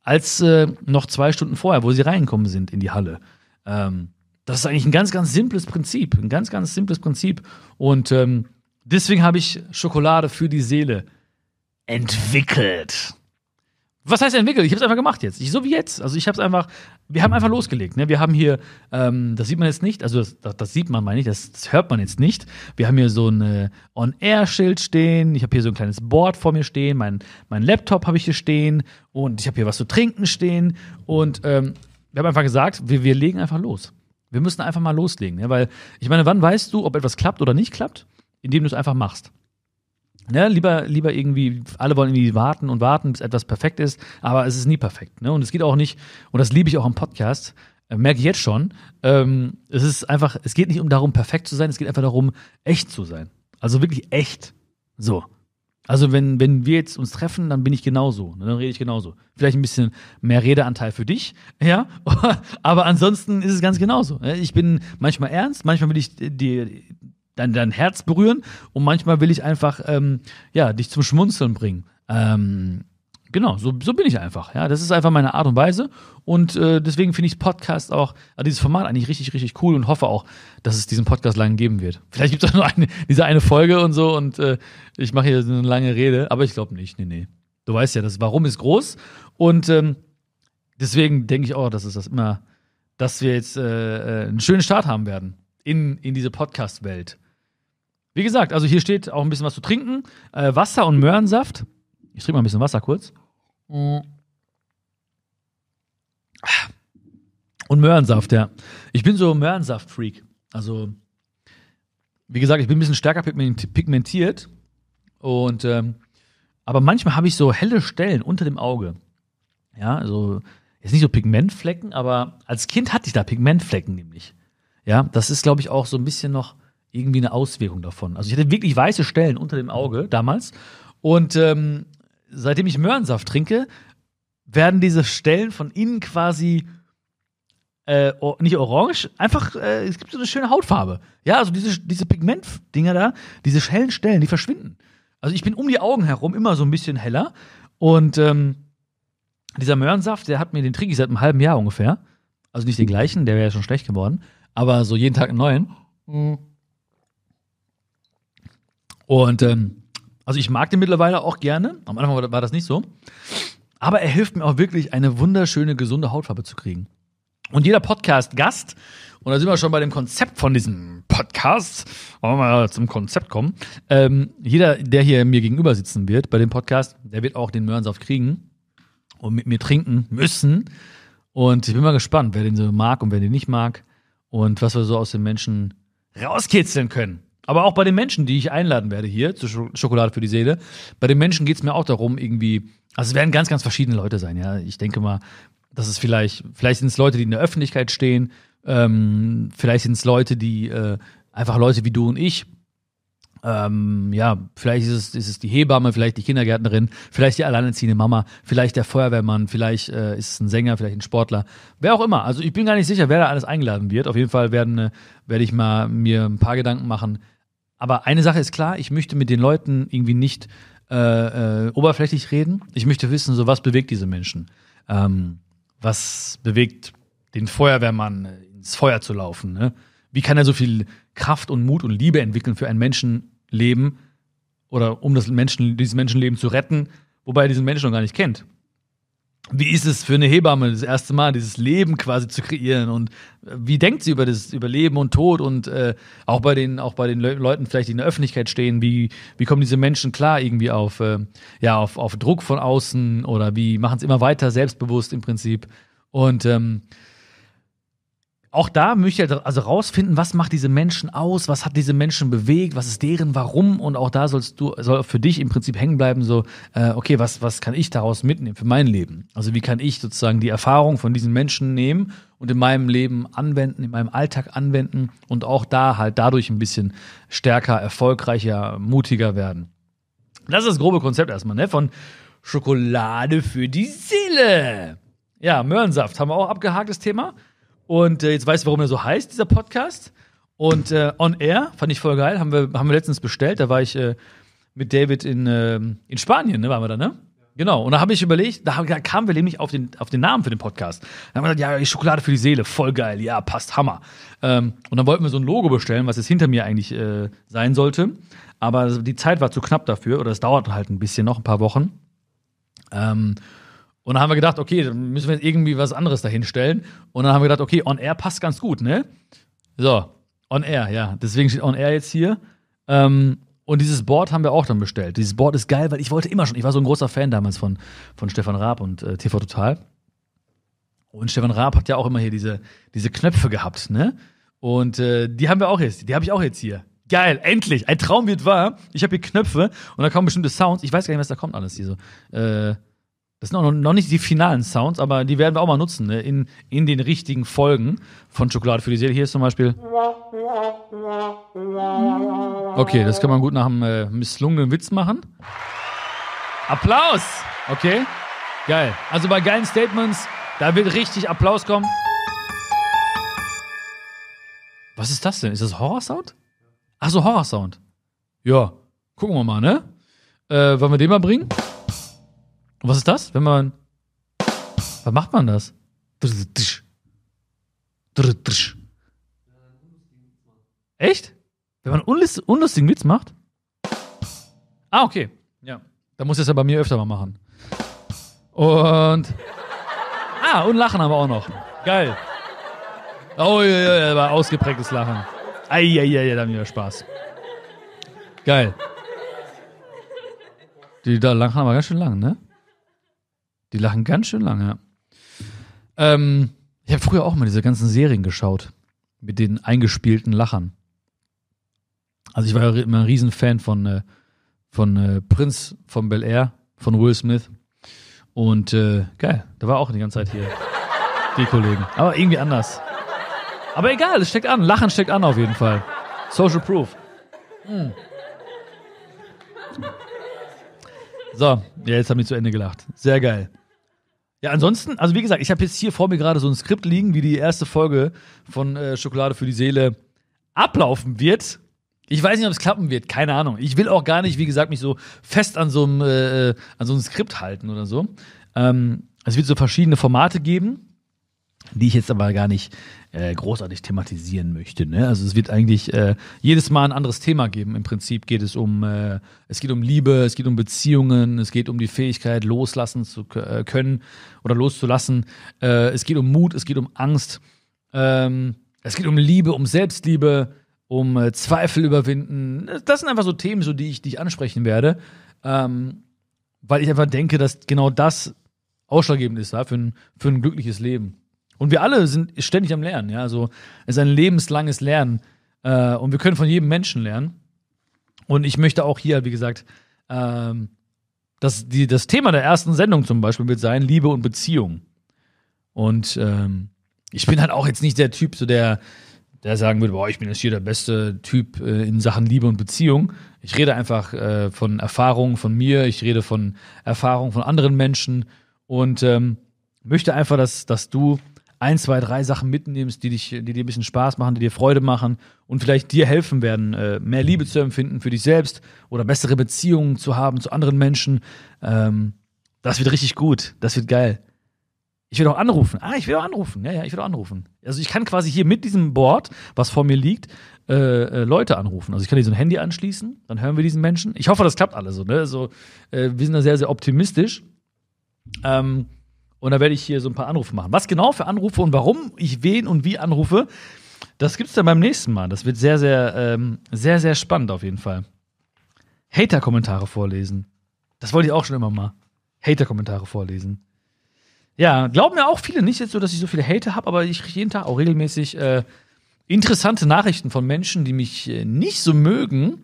als äh, noch zwei Stunden vorher, wo sie reinkommen sind in die Halle. Ähm, das ist eigentlich ein ganz, ganz simples Prinzip. Ein ganz, ganz simples Prinzip. Und ähm, deswegen habe ich Schokolade für die Seele entwickelt. Was heißt entwickelt? Ich habe es einfach gemacht jetzt. Ich, so wie jetzt. Also ich habe es einfach, wir haben einfach losgelegt. Ne? Wir haben hier, ähm, das sieht man jetzt nicht, also das, das sieht man, meine ich, das, das, hört man jetzt nicht. Wir haben hier so ein On-Air-Schild stehen, ich habe hier so ein kleines Board vor mir stehen, mein, mein Laptop habe ich hier stehen und ich habe hier was zu trinken stehen. Und ähm, wir haben einfach gesagt, wir, wir legen einfach los. Wir müssen einfach mal loslegen. Ne? Weil ich meine, wann weißt du, ob etwas klappt oder nicht klappt? Indem du es einfach machst. Ne, lieber, lieber irgendwie, alle wollen irgendwie warten und warten, bis etwas perfekt ist, aber es ist nie perfekt. Ne? Und es geht auch nicht, und das liebe ich auch am Podcast, äh, merke ich jetzt schon, ähm, es ist einfach, es geht nicht um darum, perfekt zu sein, es geht einfach darum, echt zu sein. Also wirklich echt. So. Also wenn, wenn wir jetzt uns treffen, dann bin ich genauso, ne? dann rede ich genauso. Vielleicht ein bisschen mehr Redeanteil für dich, ja, aber ansonsten ist es ganz genauso. Ne? Ich bin manchmal ernst, manchmal will ich dir dein, dein Herz berühren und manchmal will ich einfach ähm, ja, dich zum Schmunzeln bringen. Ähm, genau, so, so bin ich einfach. Ja, das ist einfach meine Art und Weise. Und äh, deswegen finde ich Podcast auch, also dieses Format eigentlich richtig, richtig cool und hoffe auch, dass es diesen Podcast lang geben wird. Vielleicht gibt es auch nur eine, diese eine Folge und so und äh, ich mache hier so eine lange Rede, aber ich glaube nicht. Nee, nee. Du weißt ja, das Warum ist groß. Und ähm, deswegen denke ich auch, dass es das immer, dass wir jetzt äh, äh einen schönen Start haben werden in, in diese Podcast-Welt. Wie gesagt, also hier steht auch ein bisschen was zu trinken. Äh, Wasser und Möhrensaft. Ich trinke mal ein bisschen Wasser kurz. Und Möhrensaft, ja. Ich bin so Möhrensaft-Freak. Also, wie gesagt, ich bin ein bisschen stärker pigmentiert. Und, ähm, aber manchmal habe ich so helle Stellen unter dem Auge. Ja, also, jetzt nicht so Pigmentflecken, aber als Kind hatte ich da Pigmentflecken nämlich. Ja, das ist, glaube ich, auch so ein bisschen noch irgendwie eine Auswirkung davon. Also ich hatte wirklich weiße Stellen unter dem Auge damals. Und ähm, seitdem ich Möhrensaft trinke, werden diese Stellen von innen quasi äh, nicht orange, einfach, äh, es gibt so eine schöne Hautfarbe. Ja, also diese, diese Pigmentdinger da, diese hellen Stellen, die verschwinden. Also ich bin um die Augen herum immer so ein bisschen heller. Und ähm, dieser Möhrensaft, der hat mir den trinke ich seit einem halben Jahr ungefähr. Also nicht den gleichen, der wäre ja schon schlecht geworden. Aber so jeden Tag einen neuen. Mhm. Und ähm, also ich mag den mittlerweile auch gerne. Am Anfang war das nicht so. Aber er hilft mir auch wirklich, eine wunderschöne, gesunde Hautfarbe zu kriegen. Und jeder Podcast-Gast, und da sind wir schon bei dem Konzept von diesem Podcast, wollen wir mal zum Konzept kommen. Ähm, jeder, der hier mir gegenüber sitzen wird bei dem Podcast, der wird auch den Möhrensaft kriegen und mit mir trinken müssen. Und ich bin mal gespannt, wer den so mag und wer den nicht mag und was wir so aus den Menschen rauskitzeln können. Aber auch bei den Menschen, die ich einladen werde hier zu Schokolade für die Seele, bei den Menschen geht es mir auch darum, irgendwie, also es werden ganz, ganz verschiedene Leute sein, ja. Ich denke mal, das ist vielleicht, vielleicht sind es Leute, die in der Öffentlichkeit stehen, ähm, vielleicht sind es Leute, die äh, einfach Leute wie du und ich. Ähm, ja, vielleicht ist es, ist es die Hebamme, vielleicht die Kindergärtnerin, vielleicht die alleinerziehende Mama, vielleicht der Feuerwehrmann, vielleicht äh, ist es ein Sänger, vielleicht ein Sportler, wer auch immer. Also ich bin gar nicht sicher, wer da alles eingeladen wird. Auf jeden Fall werden, äh, werde ich mal mir ein paar Gedanken machen, aber eine Sache ist klar, ich möchte mit den Leuten irgendwie nicht äh, äh, oberflächlich reden. Ich möchte wissen, so was bewegt diese Menschen. Ähm, was bewegt den Feuerwehrmann äh, ins Feuer zu laufen? Ne? Wie kann er so viel Kraft und Mut und Liebe entwickeln für ein Menschenleben oder um das Menschen, dieses Menschenleben zu retten, wobei er diesen Menschen noch gar nicht kennt? wie ist es für eine Hebamme, das erste Mal dieses Leben quasi zu kreieren und äh, wie denkt sie über das über Leben und Tod und äh, auch bei den auch bei den Le Leuten vielleicht die in der Öffentlichkeit stehen, wie wie kommen diese Menschen klar irgendwie auf äh, ja auf, auf Druck von außen oder wie machen sie immer weiter selbstbewusst im Prinzip und ähm, auch da möchte ich halt also rausfinden, was macht diese Menschen aus, was hat diese Menschen bewegt, was ist deren Warum und auch da sollst du, soll für dich im Prinzip hängen bleiben, so, äh, okay, was, was kann ich daraus mitnehmen für mein Leben? Also wie kann ich sozusagen die Erfahrung von diesen Menschen nehmen und in meinem Leben anwenden, in meinem Alltag anwenden und auch da halt dadurch ein bisschen stärker, erfolgreicher, mutiger werden. Das ist das grobe Konzept erstmal, ne? Von Schokolade für die Seele. Ja, Möhrensaft haben wir auch abgehakt, das Thema. Und äh, jetzt weißt du, warum er so heißt, dieser Podcast. Und äh, On Air fand ich voll geil, haben wir, haben wir letztens bestellt. Da war ich äh, mit David in, ähm, in Spanien, ne, waren wir da, ne? Genau, und da habe ich überlegt, da, da, kamen wir nämlich auf den, auf den Namen für den Podcast. Da haben wir gesagt, ja, Schokolade für die Seele, voll geil, ja, passt, Hammer. Ähm, und dann wollten wir so ein Logo bestellen, was jetzt hinter mir eigentlich äh, sein sollte. Aber die Zeit war zu knapp dafür, oder es dauert halt ein bisschen noch, ein paar Wochen. Ähm, und dann haben wir gedacht, okay, dann müssen wir jetzt irgendwie was anderes dahinstellen. Und dann haben wir gedacht, okay, On Air passt ganz gut, ne? So, On Air, ja. Deswegen steht On Air jetzt hier. Ähm, und dieses Board haben wir auch dann bestellt. Dieses Board ist geil, weil ich wollte immer schon, ich war so ein großer Fan damals von, von Stefan Raab und äh, TV Total. Und Stefan Raab hat ja auch immer hier diese, diese Knöpfe gehabt, ne? Und äh, die haben wir auch jetzt, die habe ich auch jetzt hier. Geil, endlich! Ein Traum wird wahr. Ich habe hier Knöpfe und da kommen bestimmte Sounds. Ich weiß gar nicht, was da kommt alles hier so. Äh, das sind auch noch nicht die finalen Sounds, aber die werden wir auch mal nutzen ne? in, in den richtigen Folgen von Schokolade für die Seele. Hier ist zum Beispiel. Okay, das kann man gut nach einem äh, misslungenen Witz machen. Applaus! Okay, geil. Also bei geilen Statements, da wird richtig Applaus kommen. Was ist das denn? Ist das Horror-Sound? so, Horror-Sound. Ja, gucken wir mal, ne? Äh, wollen wir den mal bringen? Und was ist das? Wenn man. Was macht man das? Echt? Wenn man unlust unlustigen Witz macht? Ah, okay. Ja. Da muss ich das ja bei mir öfter mal machen. Und. Ah, und Lachen haben wir auch noch. Geil. Oh, ja, ja, ja, war ausgeprägtes Lachen. Eieiei, ja, ja, da haben wir Spaß. Geil. Die da lang aber ganz schön lang, ne? Die lachen ganz schön lange, Ähm, ich habe früher auch mal diese ganzen Serien geschaut. Mit den eingespielten Lachern. Also ich war ja immer ein Riesenfan von, äh, von äh, Prinz von Bel Air, von Will Smith. Und äh, geil, da war auch die ganze Zeit hier. Die Kollegen. Aber irgendwie anders. Aber egal, es steckt an. Lachen steckt an auf jeden Fall. Social Proof. Hm. So, ja, jetzt haben die zu Ende gelacht. Sehr geil. Ja, ansonsten, also wie gesagt, ich habe jetzt hier vor mir gerade so ein Skript liegen, wie die erste Folge von äh, Schokolade für die Seele ablaufen wird. Ich weiß nicht, ob es klappen wird, keine Ahnung. Ich will auch gar nicht, wie gesagt, mich so fest an so einem, äh, äh, an so einem Skript halten oder so. Ähm, es wird so verschiedene Formate geben die ich jetzt aber gar nicht äh, großartig thematisieren möchte. Ne? Also es wird eigentlich äh, jedes Mal ein anderes Thema geben. Im Prinzip geht es um, äh, es geht um Liebe, es geht um Beziehungen, es geht um die Fähigkeit, loslassen zu äh, können oder loszulassen. Äh, es geht um Mut, es geht um Angst, ähm, es geht um Liebe, um Selbstliebe, um äh, Zweifel überwinden. Das sind einfach so Themen, so die ich, die ansprechen werde. Ähm, weil ich einfach denke, dass genau das ausschlaggebend ist ja, für, ein, für ein glückliches Leben. Und wir alle sind ständig am Lernen. Ja? Also es ist ein lebenslanges Lernen. Äh, und wir können von jedem Menschen lernen. Und ich möchte auch hier, wie gesagt, ähm, das, die, das Thema der ersten Sendung zum Beispiel wird sein Liebe und Beziehung. Und ähm, ich bin halt auch jetzt nicht der Typ, so der, der sagen würde, boah, ich bin jetzt hier der beste Typ äh, in Sachen Liebe und Beziehung. Ich rede einfach äh, von Erfahrungen von mir, ich rede von Erfahrungen von anderen Menschen und ähm, möchte einfach, dass, dass du ein, zwei, drei Sachen mitnimmst, die, dich, die dir ein bisschen Spaß machen, die dir Freude machen und vielleicht dir helfen werden, äh, mehr Liebe zu empfinden für dich selbst oder bessere Beziehungen zu haben zu anderen Menschen. Ähm, das wird richtig gut. Das wird geil. Ich will auch anrufen. Ah, ich will auch anrufen. Ja, ja, ich will auch anrufen. Also ich kann quasi hier mit diesem Board, was vor mir liegt, äh, äh, Leute anrufen. Also ich kann hier so ein Handy anschließen, dann hören wir diesen Menschen. Ich hoffe, das klappt alles so. Ne? so also, äh, wir sind da sehr, sehr optimistisch. Ähm, und da werde ich hier so ein paar Anrufe machen. Was genau für Anrufe und warum ich wen und wie anrufe, das gibt es dann beim nächsten Mal. Das wird sehr, sehr, ähm, sehr, sehr spannend auf jeden Fall. Hater-Kommentare vorlesen. Das wollte ich auch schon immer mal. Hater-Kommentare vorlesen. Ja, glauben mir auch viele nicht jetzt so, dass ich so viele Hater habe, aber ich kriege jeden Tag auch regelmäßig äh, interessante Nachrichten von Menschen, die mich äh, nicht so mögen.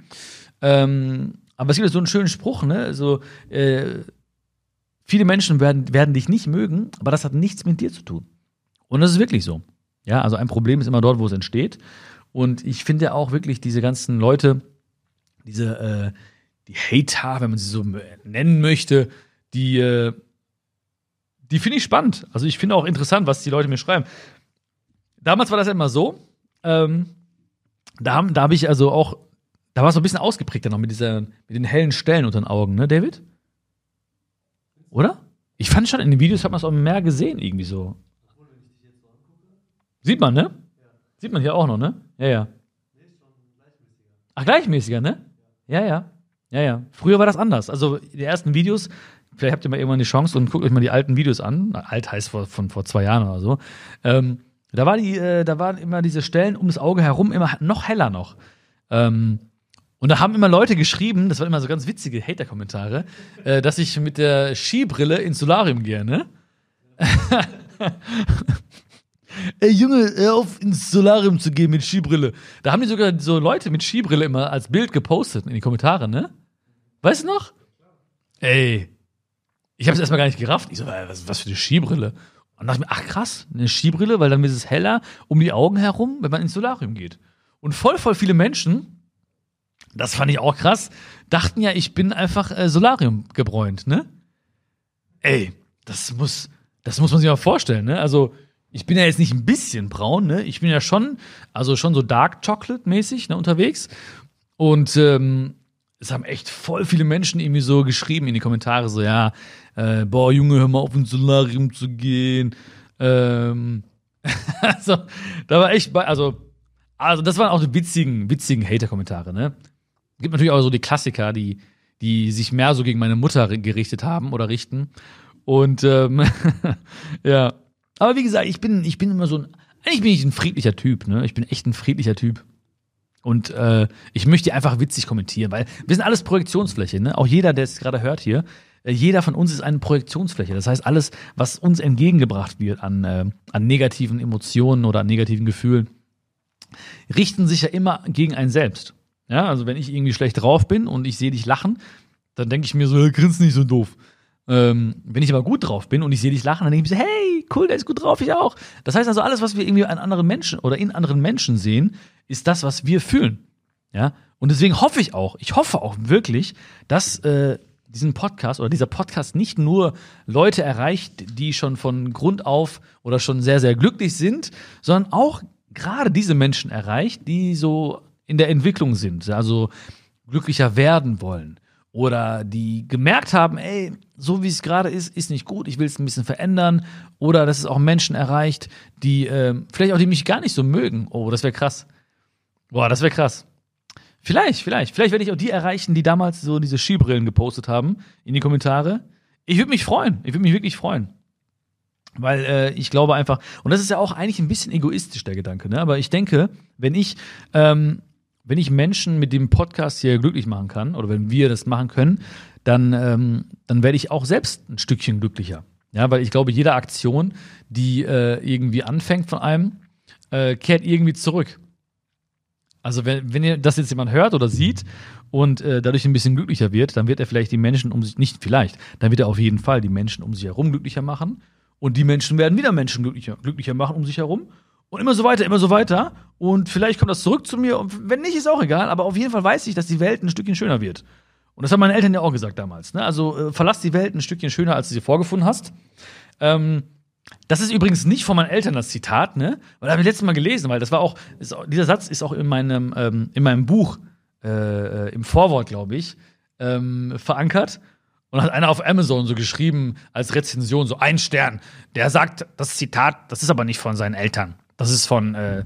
Ähm, aber es gibt so einen schönen Spruch, ne? So, äh, Viele Menschen werden, werden dich nicht mögen, aber das hat nichts mit dir zu tun. Und das ist wirklich so. Ja, also ein Problem ist immer dort, wo es entsteht. Und ich finde auch wirklich diese ganzen Leute, diese äh, die Hater, wenn man sie so nennen möchte, die, äh, die finde ich spannend. Also ich finde auch interessant, was die Leute mir schreiben. Damals war das ja immer so. Ähm, da da habe ich also auch, da war es so ein bisschen ausgeprägter noch mit, dieser, mit den hellen Stellen unter den Augen, ne, David? Oder? Ich fand schon, in den Videos hat man es auch mehr gesehen, irgendwie so. Sieht man, ne? Sieht man hier auch noch, ne? Ja, ja. Ach, gleichmäßiger, ne? Ja, ja. Ja, ja. Früher war das anders. Also, die ersten Videos, vielleicht habt ihr mal irgendwann die Chance und guckt euch mal die alten Videos an. Alt heißt vor, von vor zwei Jahren oder so. Ähm, da, war die, äh, da waren immer diese Stellen ums Auge herum immer noch heller noch. Ähm, und da haben immer Leute geschrieben, das waren immer so ganz witzige Hater-Kommentare, äh, dass ich mit der Skibrille ins Solarium gehe, ne? Ey Junge, hör auf ins Solarium zu gehen mit Skibrille. Da haben die sogar so Leute mit Skibrille immer als Bild gepostet in die Kommentare, ne? Weißt du noch? Ey, ich habe es erstmal gar nicht gerafft. Ich so, äh, was, was für eine Skibrille? Und dachte ich mir, ach krass, eine Skibrille, weil dann ist es heller um die Augen herum, wenn man ins Solarium geht. Und voll, voll viele Menschen das fand ich auch krass, dachten ja, ich bin einfach äh, Solarium gebräunt, ne? Ey, das muss, das muss man sich mal vorstellen, ne? Also, ich bin ja jetzt nicht ein bisschen braun, ne? Ich bin ja schon, also schon so Dark Chocolate-mäßig ne, unterwegs. Und ähm, es haben echt voll viele Menschen irgendwie so geschrieben in die Kommentare: so, ja, äh, boah, Junge, hör mal auf ins Solarium zu gehen. Ähm, also, da war echt, also, also das waren auch die witzigen, witzigen Hater-Kommentare, ne? gibt natürlich auch so die Klassiker, die, die sich mehr so gegen meine Mutter gerichtet haben oder richten. Und ähm, ja. Aber wie gesagt, ich bin, ich bin immer so ein. Eigentlich bin ich ein friedlicher Typ, ne? Ich bin echt ein friedlicher Typ. Und äh, ich möchte einfach witzig kommentieren, weil wir sind alles Projektionsfläche, ne? Auch jeder, der es gerade hört hier, äh, jeder von uns ist eine Projektionsfläche. Das heißt, alles, was uns entgegengebracht wird an, äh, an negativen Emotionen oder an negativen Gefühlen, richten sich ja immer gegen einen selbst. Ja, also wenn ich irgendwie schlecht drauf bin und ich sehe dich lachen, dann denke ich mir so, grinst nicht so doof. Ähm, wenn ich aber gut drauf bin und ich sehe dich lachen, dann denke ich mir so, hey, cool, der ist gut drauf, ich auch. Das heißt also, alles, was wir irgendwie an anderen Menschen oder in anderen Menschen sehen, ist das, was wir fühlen. Ja, und deswegen hoffe ich auch, ich hoffe auch wirklich, dass äh, diesen Podcast oder dieser Podcast nicht nur Leute erreicht, die schon von Grund auf oder schon sehr, sehr glücklich sind, sondern auch gerade diese Menschen erreicht, die so in der Entwicklung sind, also glücklicher werden wollen oder die gemerkt haben, ey, so wie es gerade ist, ist nicht gut, ich will es ein bisschen verändern oder dass es auch Menschen erreicht, die äh, vielleicht auch die mich gar nicht so mögen. Oh, das wäre krass. Boah, das wäre krass. Vielleicht, vielleicht. Vielleicht werde ich auch die erreichen, die damals so diese Skibrillen gepostet haben in die Kommentare. Ich würde mich freuen. Ich würde mich wirklich freuen. Weil äh, ich glaube einfach, und das ist ja auch eigentlich ein bisschen egoistisch, der Gedanke, ne? Aber ich denke, wenn ich ähm, wenn ich Menschen mit dem Podcast hier glücklich machen kann oder wenn wir das machen können, dann, ähm, dann werde ich auch selbst ein Stückchen glücklicher. Ja, weil ich glaube, jede Aktion, die äh, irgendwie anfängt von einem, äh, kehrt irgendwie zurück. Also wenn, wenn ihr das jetzt jemand hört oder sieht und äh, dadurch ein bisschen glücklicher wird, dann wird er vielleicht die Menschen um sich, nicht vielleicht, dann wird er auf jeden Fall die Menschen um sich herum glücklicher machen und die Menschen werden wieder Menschen glücklicher, glücklicher machen um sich herum und immer so weiter, immer so weiter. Und vielleicht kommt das zurück zu mir. Und wenn nicht, ist auch egal. Aber auf jeden Fall weiß ich, dass die Welt ein Stückchen schöner wird. Und das haben meine Eltern ja auch gesagt damals. Ne? Also äh, verlass die Welt ein Stückchen schöner, als du sie vorgefunden hast. Ähm, das ist übrigens nicht von meinen Eltern das Zitat, ne? Weil habe ich letztes Mal gelesen, weil das war auch, ist, dieser Satz ist auch in meinem, ähm, in meinem Buch, äh, äh im Vorwort, glaube ich, ähm, verankert. Und hat einer auf Amazon so geschrieben als Rezension, so ein Stern. Der sagt, das Zitat, das ist aber nicht von seinen Eltern. Das ist von, äh,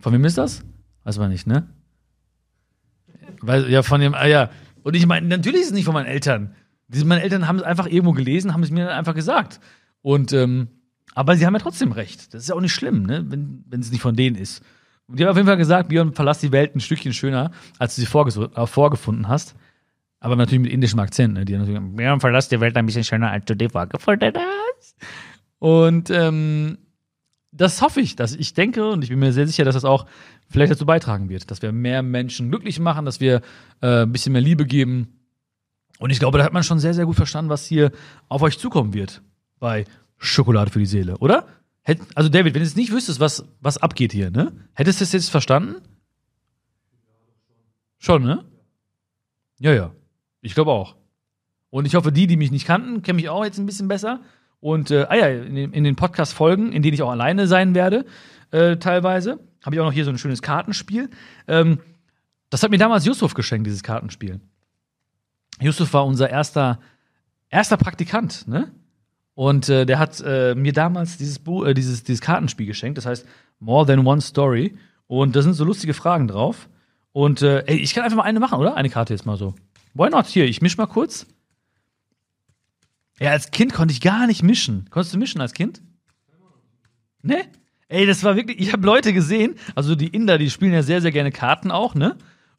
von wem ist das? Weiß man nicht, ne? Weil, ja, von dem, ah, ja. Und ich meine, natürlich ist es nicht von meinen Eltern. Diese, meine Eltern haben es einfach irgendwo gelesen, haben es mir dann einfach gesagt. Und, ähm, aber sie haben ja trotzdem recht. Das ist ja auch nicht schlimm, ne? Wenn es nicht von denen ist. Und die haben auf jeden Fall gesagt, Björn, verlass die Welt ein Stückchen schöner, als du sie äh, vorgefunden hast. Aber natürlich mit indischem Akzent, ne? Die haben natürlich gesagt, Björn, verlass die Welt ein bisschen schöner, als du dir vorgefunden hast. Und, ähm, das hoffe ich, dass ich denke und ich bin mir sehr sicher, dass das auch vielleicht dazu beitragen wird, dass wir mehr Menschen glücklich machen, dass wir äh, ein bisschen mehr Liebe geben. Und ich glaube, da hat man schon sehr, sehr gut verstanden, was hier auf euch zukommen wird bei Schokolade für die Seele, oder? also, David, wenn du jetzt nicht wüsstest, was, was abgeht hier, ne? Hättest du es jetzt verstanden? Schon, ne? Ja, ja. Ich glaube auch. Und ich hoffe, die, die mich nicht kannten, kennen mich auch jetzt ein bisschen besser. Und äh, ah ja, in, in den Podcast-Folgen, in denen ich auch alleine sein werde, äh, teilweise, habe ich auch noch hier so ein schönes Kartenspiel. Ähm, das hat mir damals Yusuf geschenkt, dieses Kartenspiel. Yusuf war unser erster, erster Praktikant, ne? Und äh, der hat äh, mir damals dieses, Bu äh, dieses, dieses Kartenspiel geschenkt, das heißt More Than One Story. Und da sind so lustige Fragen drauf. Und äh, ey, ich kann einfach mal eine machen, oder? Eine Karte jetzt mal so. Why not? Hier, ich misch mal kurz. Ja, als Kind konnte ich gar nicht mischen. Konntest du mischen als Kind? Ne? Ey, das war wirklich, ich habe Leute gesehen, also die Inder, die spielen ja sehr, sehr gerne Karten auch, ne?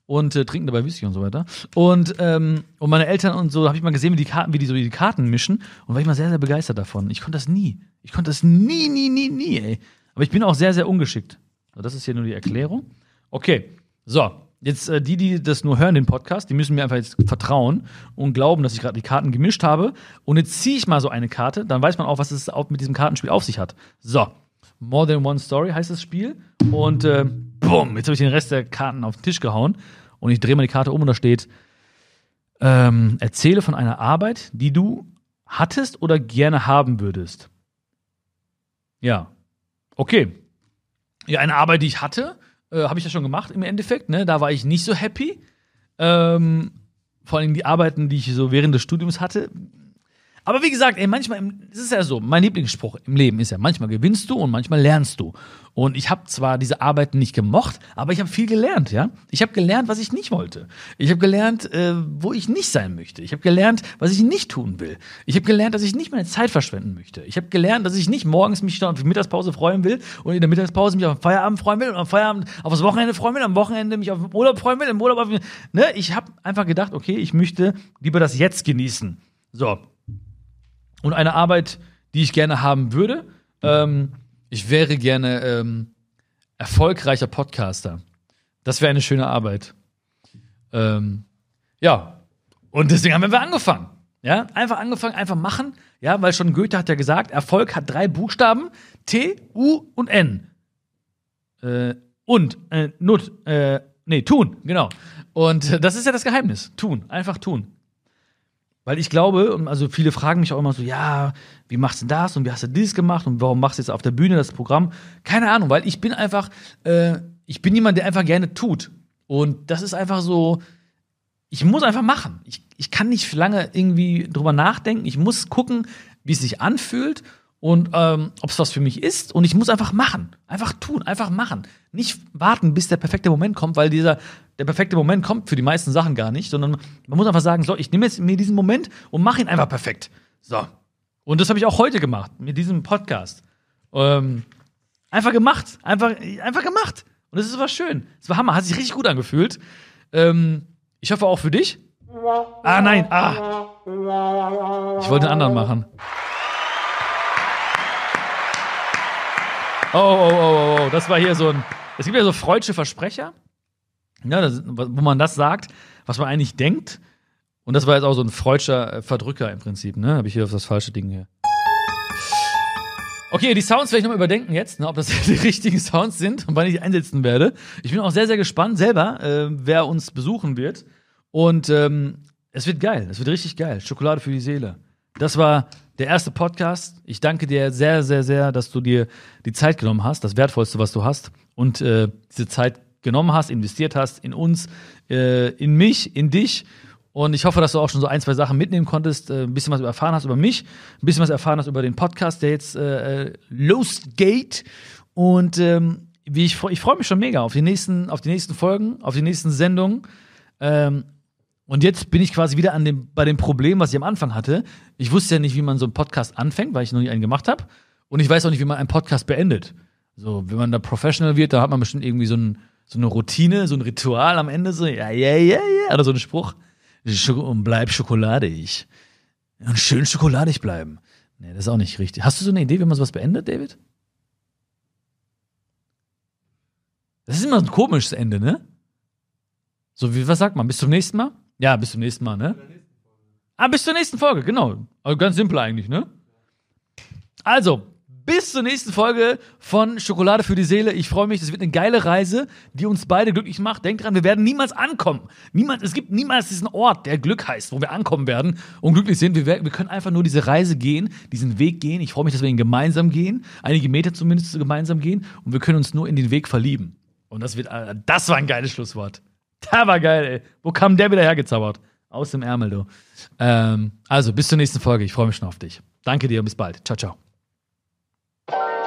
Und äh, trinken dabei Whisky und so weiter. Und, ähm, und meine Eltern und so, habe ich mal gesehen, wie die Karten, wie die so die Karten mischen. Und war ich mal sehr, sehr begeistert davon. Ich konnte das nie. Ich konnte das nie, nie, nie, nie, ey. Aber ich bin auch sehr, sehr ungeschickt. So, das ist hier nur die Erklärung. Okay, so. Jetzt äh, die, die das nur hören, den Podcast, die müssen mir einfach jetzt vertrauen und glauben, dass ich gerade die Karten gemischt habe. Und jetzt ziehe ich mal so eine Karte, dann weiß man auch, was es auch mit diesem Kartenspiel auf sich hat. So, More Than One Story heißt das Spiel. Und äh, bumm, jetzt habe ich den Rest der Karten auf den Tisch gehauen. Und ich drehe mal die Karte um und da steht, ähm, erzähle von einer Arbeit, die du hattest oder gerne haben würdest. Ja, okay. Ja, eine Arbeit, die ich hatte äh, habe ich das schon gemacht im Endeffekt. Ne? Da war ich nicht so happy. Ähm, vor allem die Arbeiten, die ich so während des Studiums hatte, aber wie gesagt, ey, manchmal, es ist ja so, mein Lieblingsspruch im Leben ist ja, manchmal gewinnst du und manchmal lernst du. Und ich habe zwar diese Arbeiten nicht gemocht, aber ich habe viel gelernt, ja. Ich habe gelernt, was ich nicht wollte. Ich habe gelernt, äh, wo ich nicht sein möchte. Ich habe gelernt, was ich nicht tun will. Ich habe gelernt, dass ich nicht meine Zeit verschwenden möchte. Ich habe gelernt, dass ich nicht morgens mich auf die Mittagspause freuen will und in der Mittagspause mich auf den Feierabend freuen will und am Feierabend auf das Wochenende freuen will, am Wochenende mich auf den Urlaub freuen will, im Urlaub auf, ne? Ich habe einfach gedacht, okay, ich möchte lieber das jetzt genießen. So, und eine Arbeit, die ich gerne haben würde. Ähm, ich wäre gerne ähm, erfolgreicher Podcaster. Das wäre eine schöne Arbeit. Ähm, ja, und deswegen haben wir angefangen. Ja, einfach angefangen, einfach machen. Ja, weil schon Goethe hat ja gesagt, Erfolg hat drei Buchstaben: T, U und N. Äh, und, äh, Nut, äh, nee, tun, genau. Und äh, das ist ja das Geheimnis. Tun, einfach tun. Weil ich glaube, also viele fragen mich auch immer so, ja, wie machst du das und wie hast du dies gemacht und warum machst du jetzt auf der Bühne das Programm? Keine Ahnung, weil ich bin einfach, äh, ich bin jemand, der einfach gerne tut. Und das ist einfach so, ich muss einfach machen. Ich, ich kann nicht lange irgendwie drüber nachdenken. Ich muss gucken, wie es sich anfühlt und ähm, ob es was für mich ist. Und ich muss einfach machen. Einfach tun, einfach machen. Nicht warten, bis der perfekte Moment kommt, weil dieser der perfekte Moment kommt für die meisten Sachen gar nicht, sondern man muss einfach sagen, so, ich nehme jetzt mir diesen Moment und mache ihn einfach perfekt. So. Und das habe ich auch heute gemacht, mit diesem Podcast. Ähm, einfach gemacht. Einfach, einfach gemacht. Und es war schön. Es war Hammer, hat sich richtig gut angefühlt. Ähm, ich hoffe auch für dich. Ah, nein. Ah. Ich wollte einen anderen machen. Oh, oh, oh, oh, das war hier so ein. Es gibt ja so freudsche Versprecher, ja, das, wo man das sagt, was man eigentlich denkt. Und das war jetzt auch so ein freudscher Verdrücker im Prinzip, ne? Habe ich hier auf das falsche Ding hier. Okay, die Sounds werde ich nochmal überdenken jetzt, ne, ob das die richtigen Sounds sind und wann ich die einsetzen werde. Ich bin auch sehr, sehr gespannt selber, äh, wer uns besuchen wird. Und ähm, es wird geil, es wird richtig geil. Schokolade für die Seele. Das war der erste Podcast. Ich danke dir sehr, sehr, sehr, dass du dir die Zeit genommen hast, das Wertvollste, was du hast, und äh, diese Zeit genommen hast, investiert hast in uns, äh, in mich, in dich. Und ich hoffe, dass du auch schon so ein, zwei Sachen mitnehmen konntest, äh, ein bisschen was erfahren hast über mich, ein bisschen was erfahren hast über den Podcast, der jetzt äh, äh, losgeht. Und ähm, wie ich, ich freue mich schon mega auf die nächsten, auf die nächsten Folgen, auf die nächsten Sendungen. Ähm, und jetzt bin ich quasi wieder an dem, bei dem Problem, was ich am Anfang hatte. Ich wusste ja nicht, wie man so einen Podcast anfängt, weil ich noch nie einen gemacht habe. Und ich weiß auch nicht, wie man einen Podcast beendet. So, wenn man da professional wird, da hat man bestimmt irgendwie so, ein, so eine Routine, so ein Ritual am Ende, so, ja, ja, ja, ja, oder so ein Spruch. Und bleib schokoladig. Und schön schokoladig bleiben. Nee, das ist auch nicht richtig. Hast du so eine Idee, wie man sowas beendet, David? Das ist immer so ein komisches Ende, ne? So, wie, was sagt man? Bis zum nächsten Mal? Ja, bis zum nächsten Mal, ne? Ah, bis zur nächsten Folge, genau. Also ganz simpel eigentlich, ne? Also, bis zur nächsten Folge von Schokolade für die Seele. Ich freue mich, das wird eine geile Reise, die uns beide glücklich macht. Denkt dran, wir werden niemals ankommen. Niemals, es gibt niemals diesen Ort, der Glück heißt, wo wir ankommen werden und glücklich sind. Wir, wir können einfach nur diese Reise gehen, diesen Weg gehen. Ich freue mich, dass wir ihn gemeinsam gehen, einige Meter zumindest gemeinsam gehen und wir können uns nur in den Weg verlieben. Und das wird, äh, das war ein geiles Schlusswort. Der war geil, ey. Wo kam der wieder hergezaubert? Aus dem Ärmel, du. Ähm, also, bis zur nächsten Folge. Ich freue mich schon auf dich. Danke dir und bis bald. Ciao, ciao.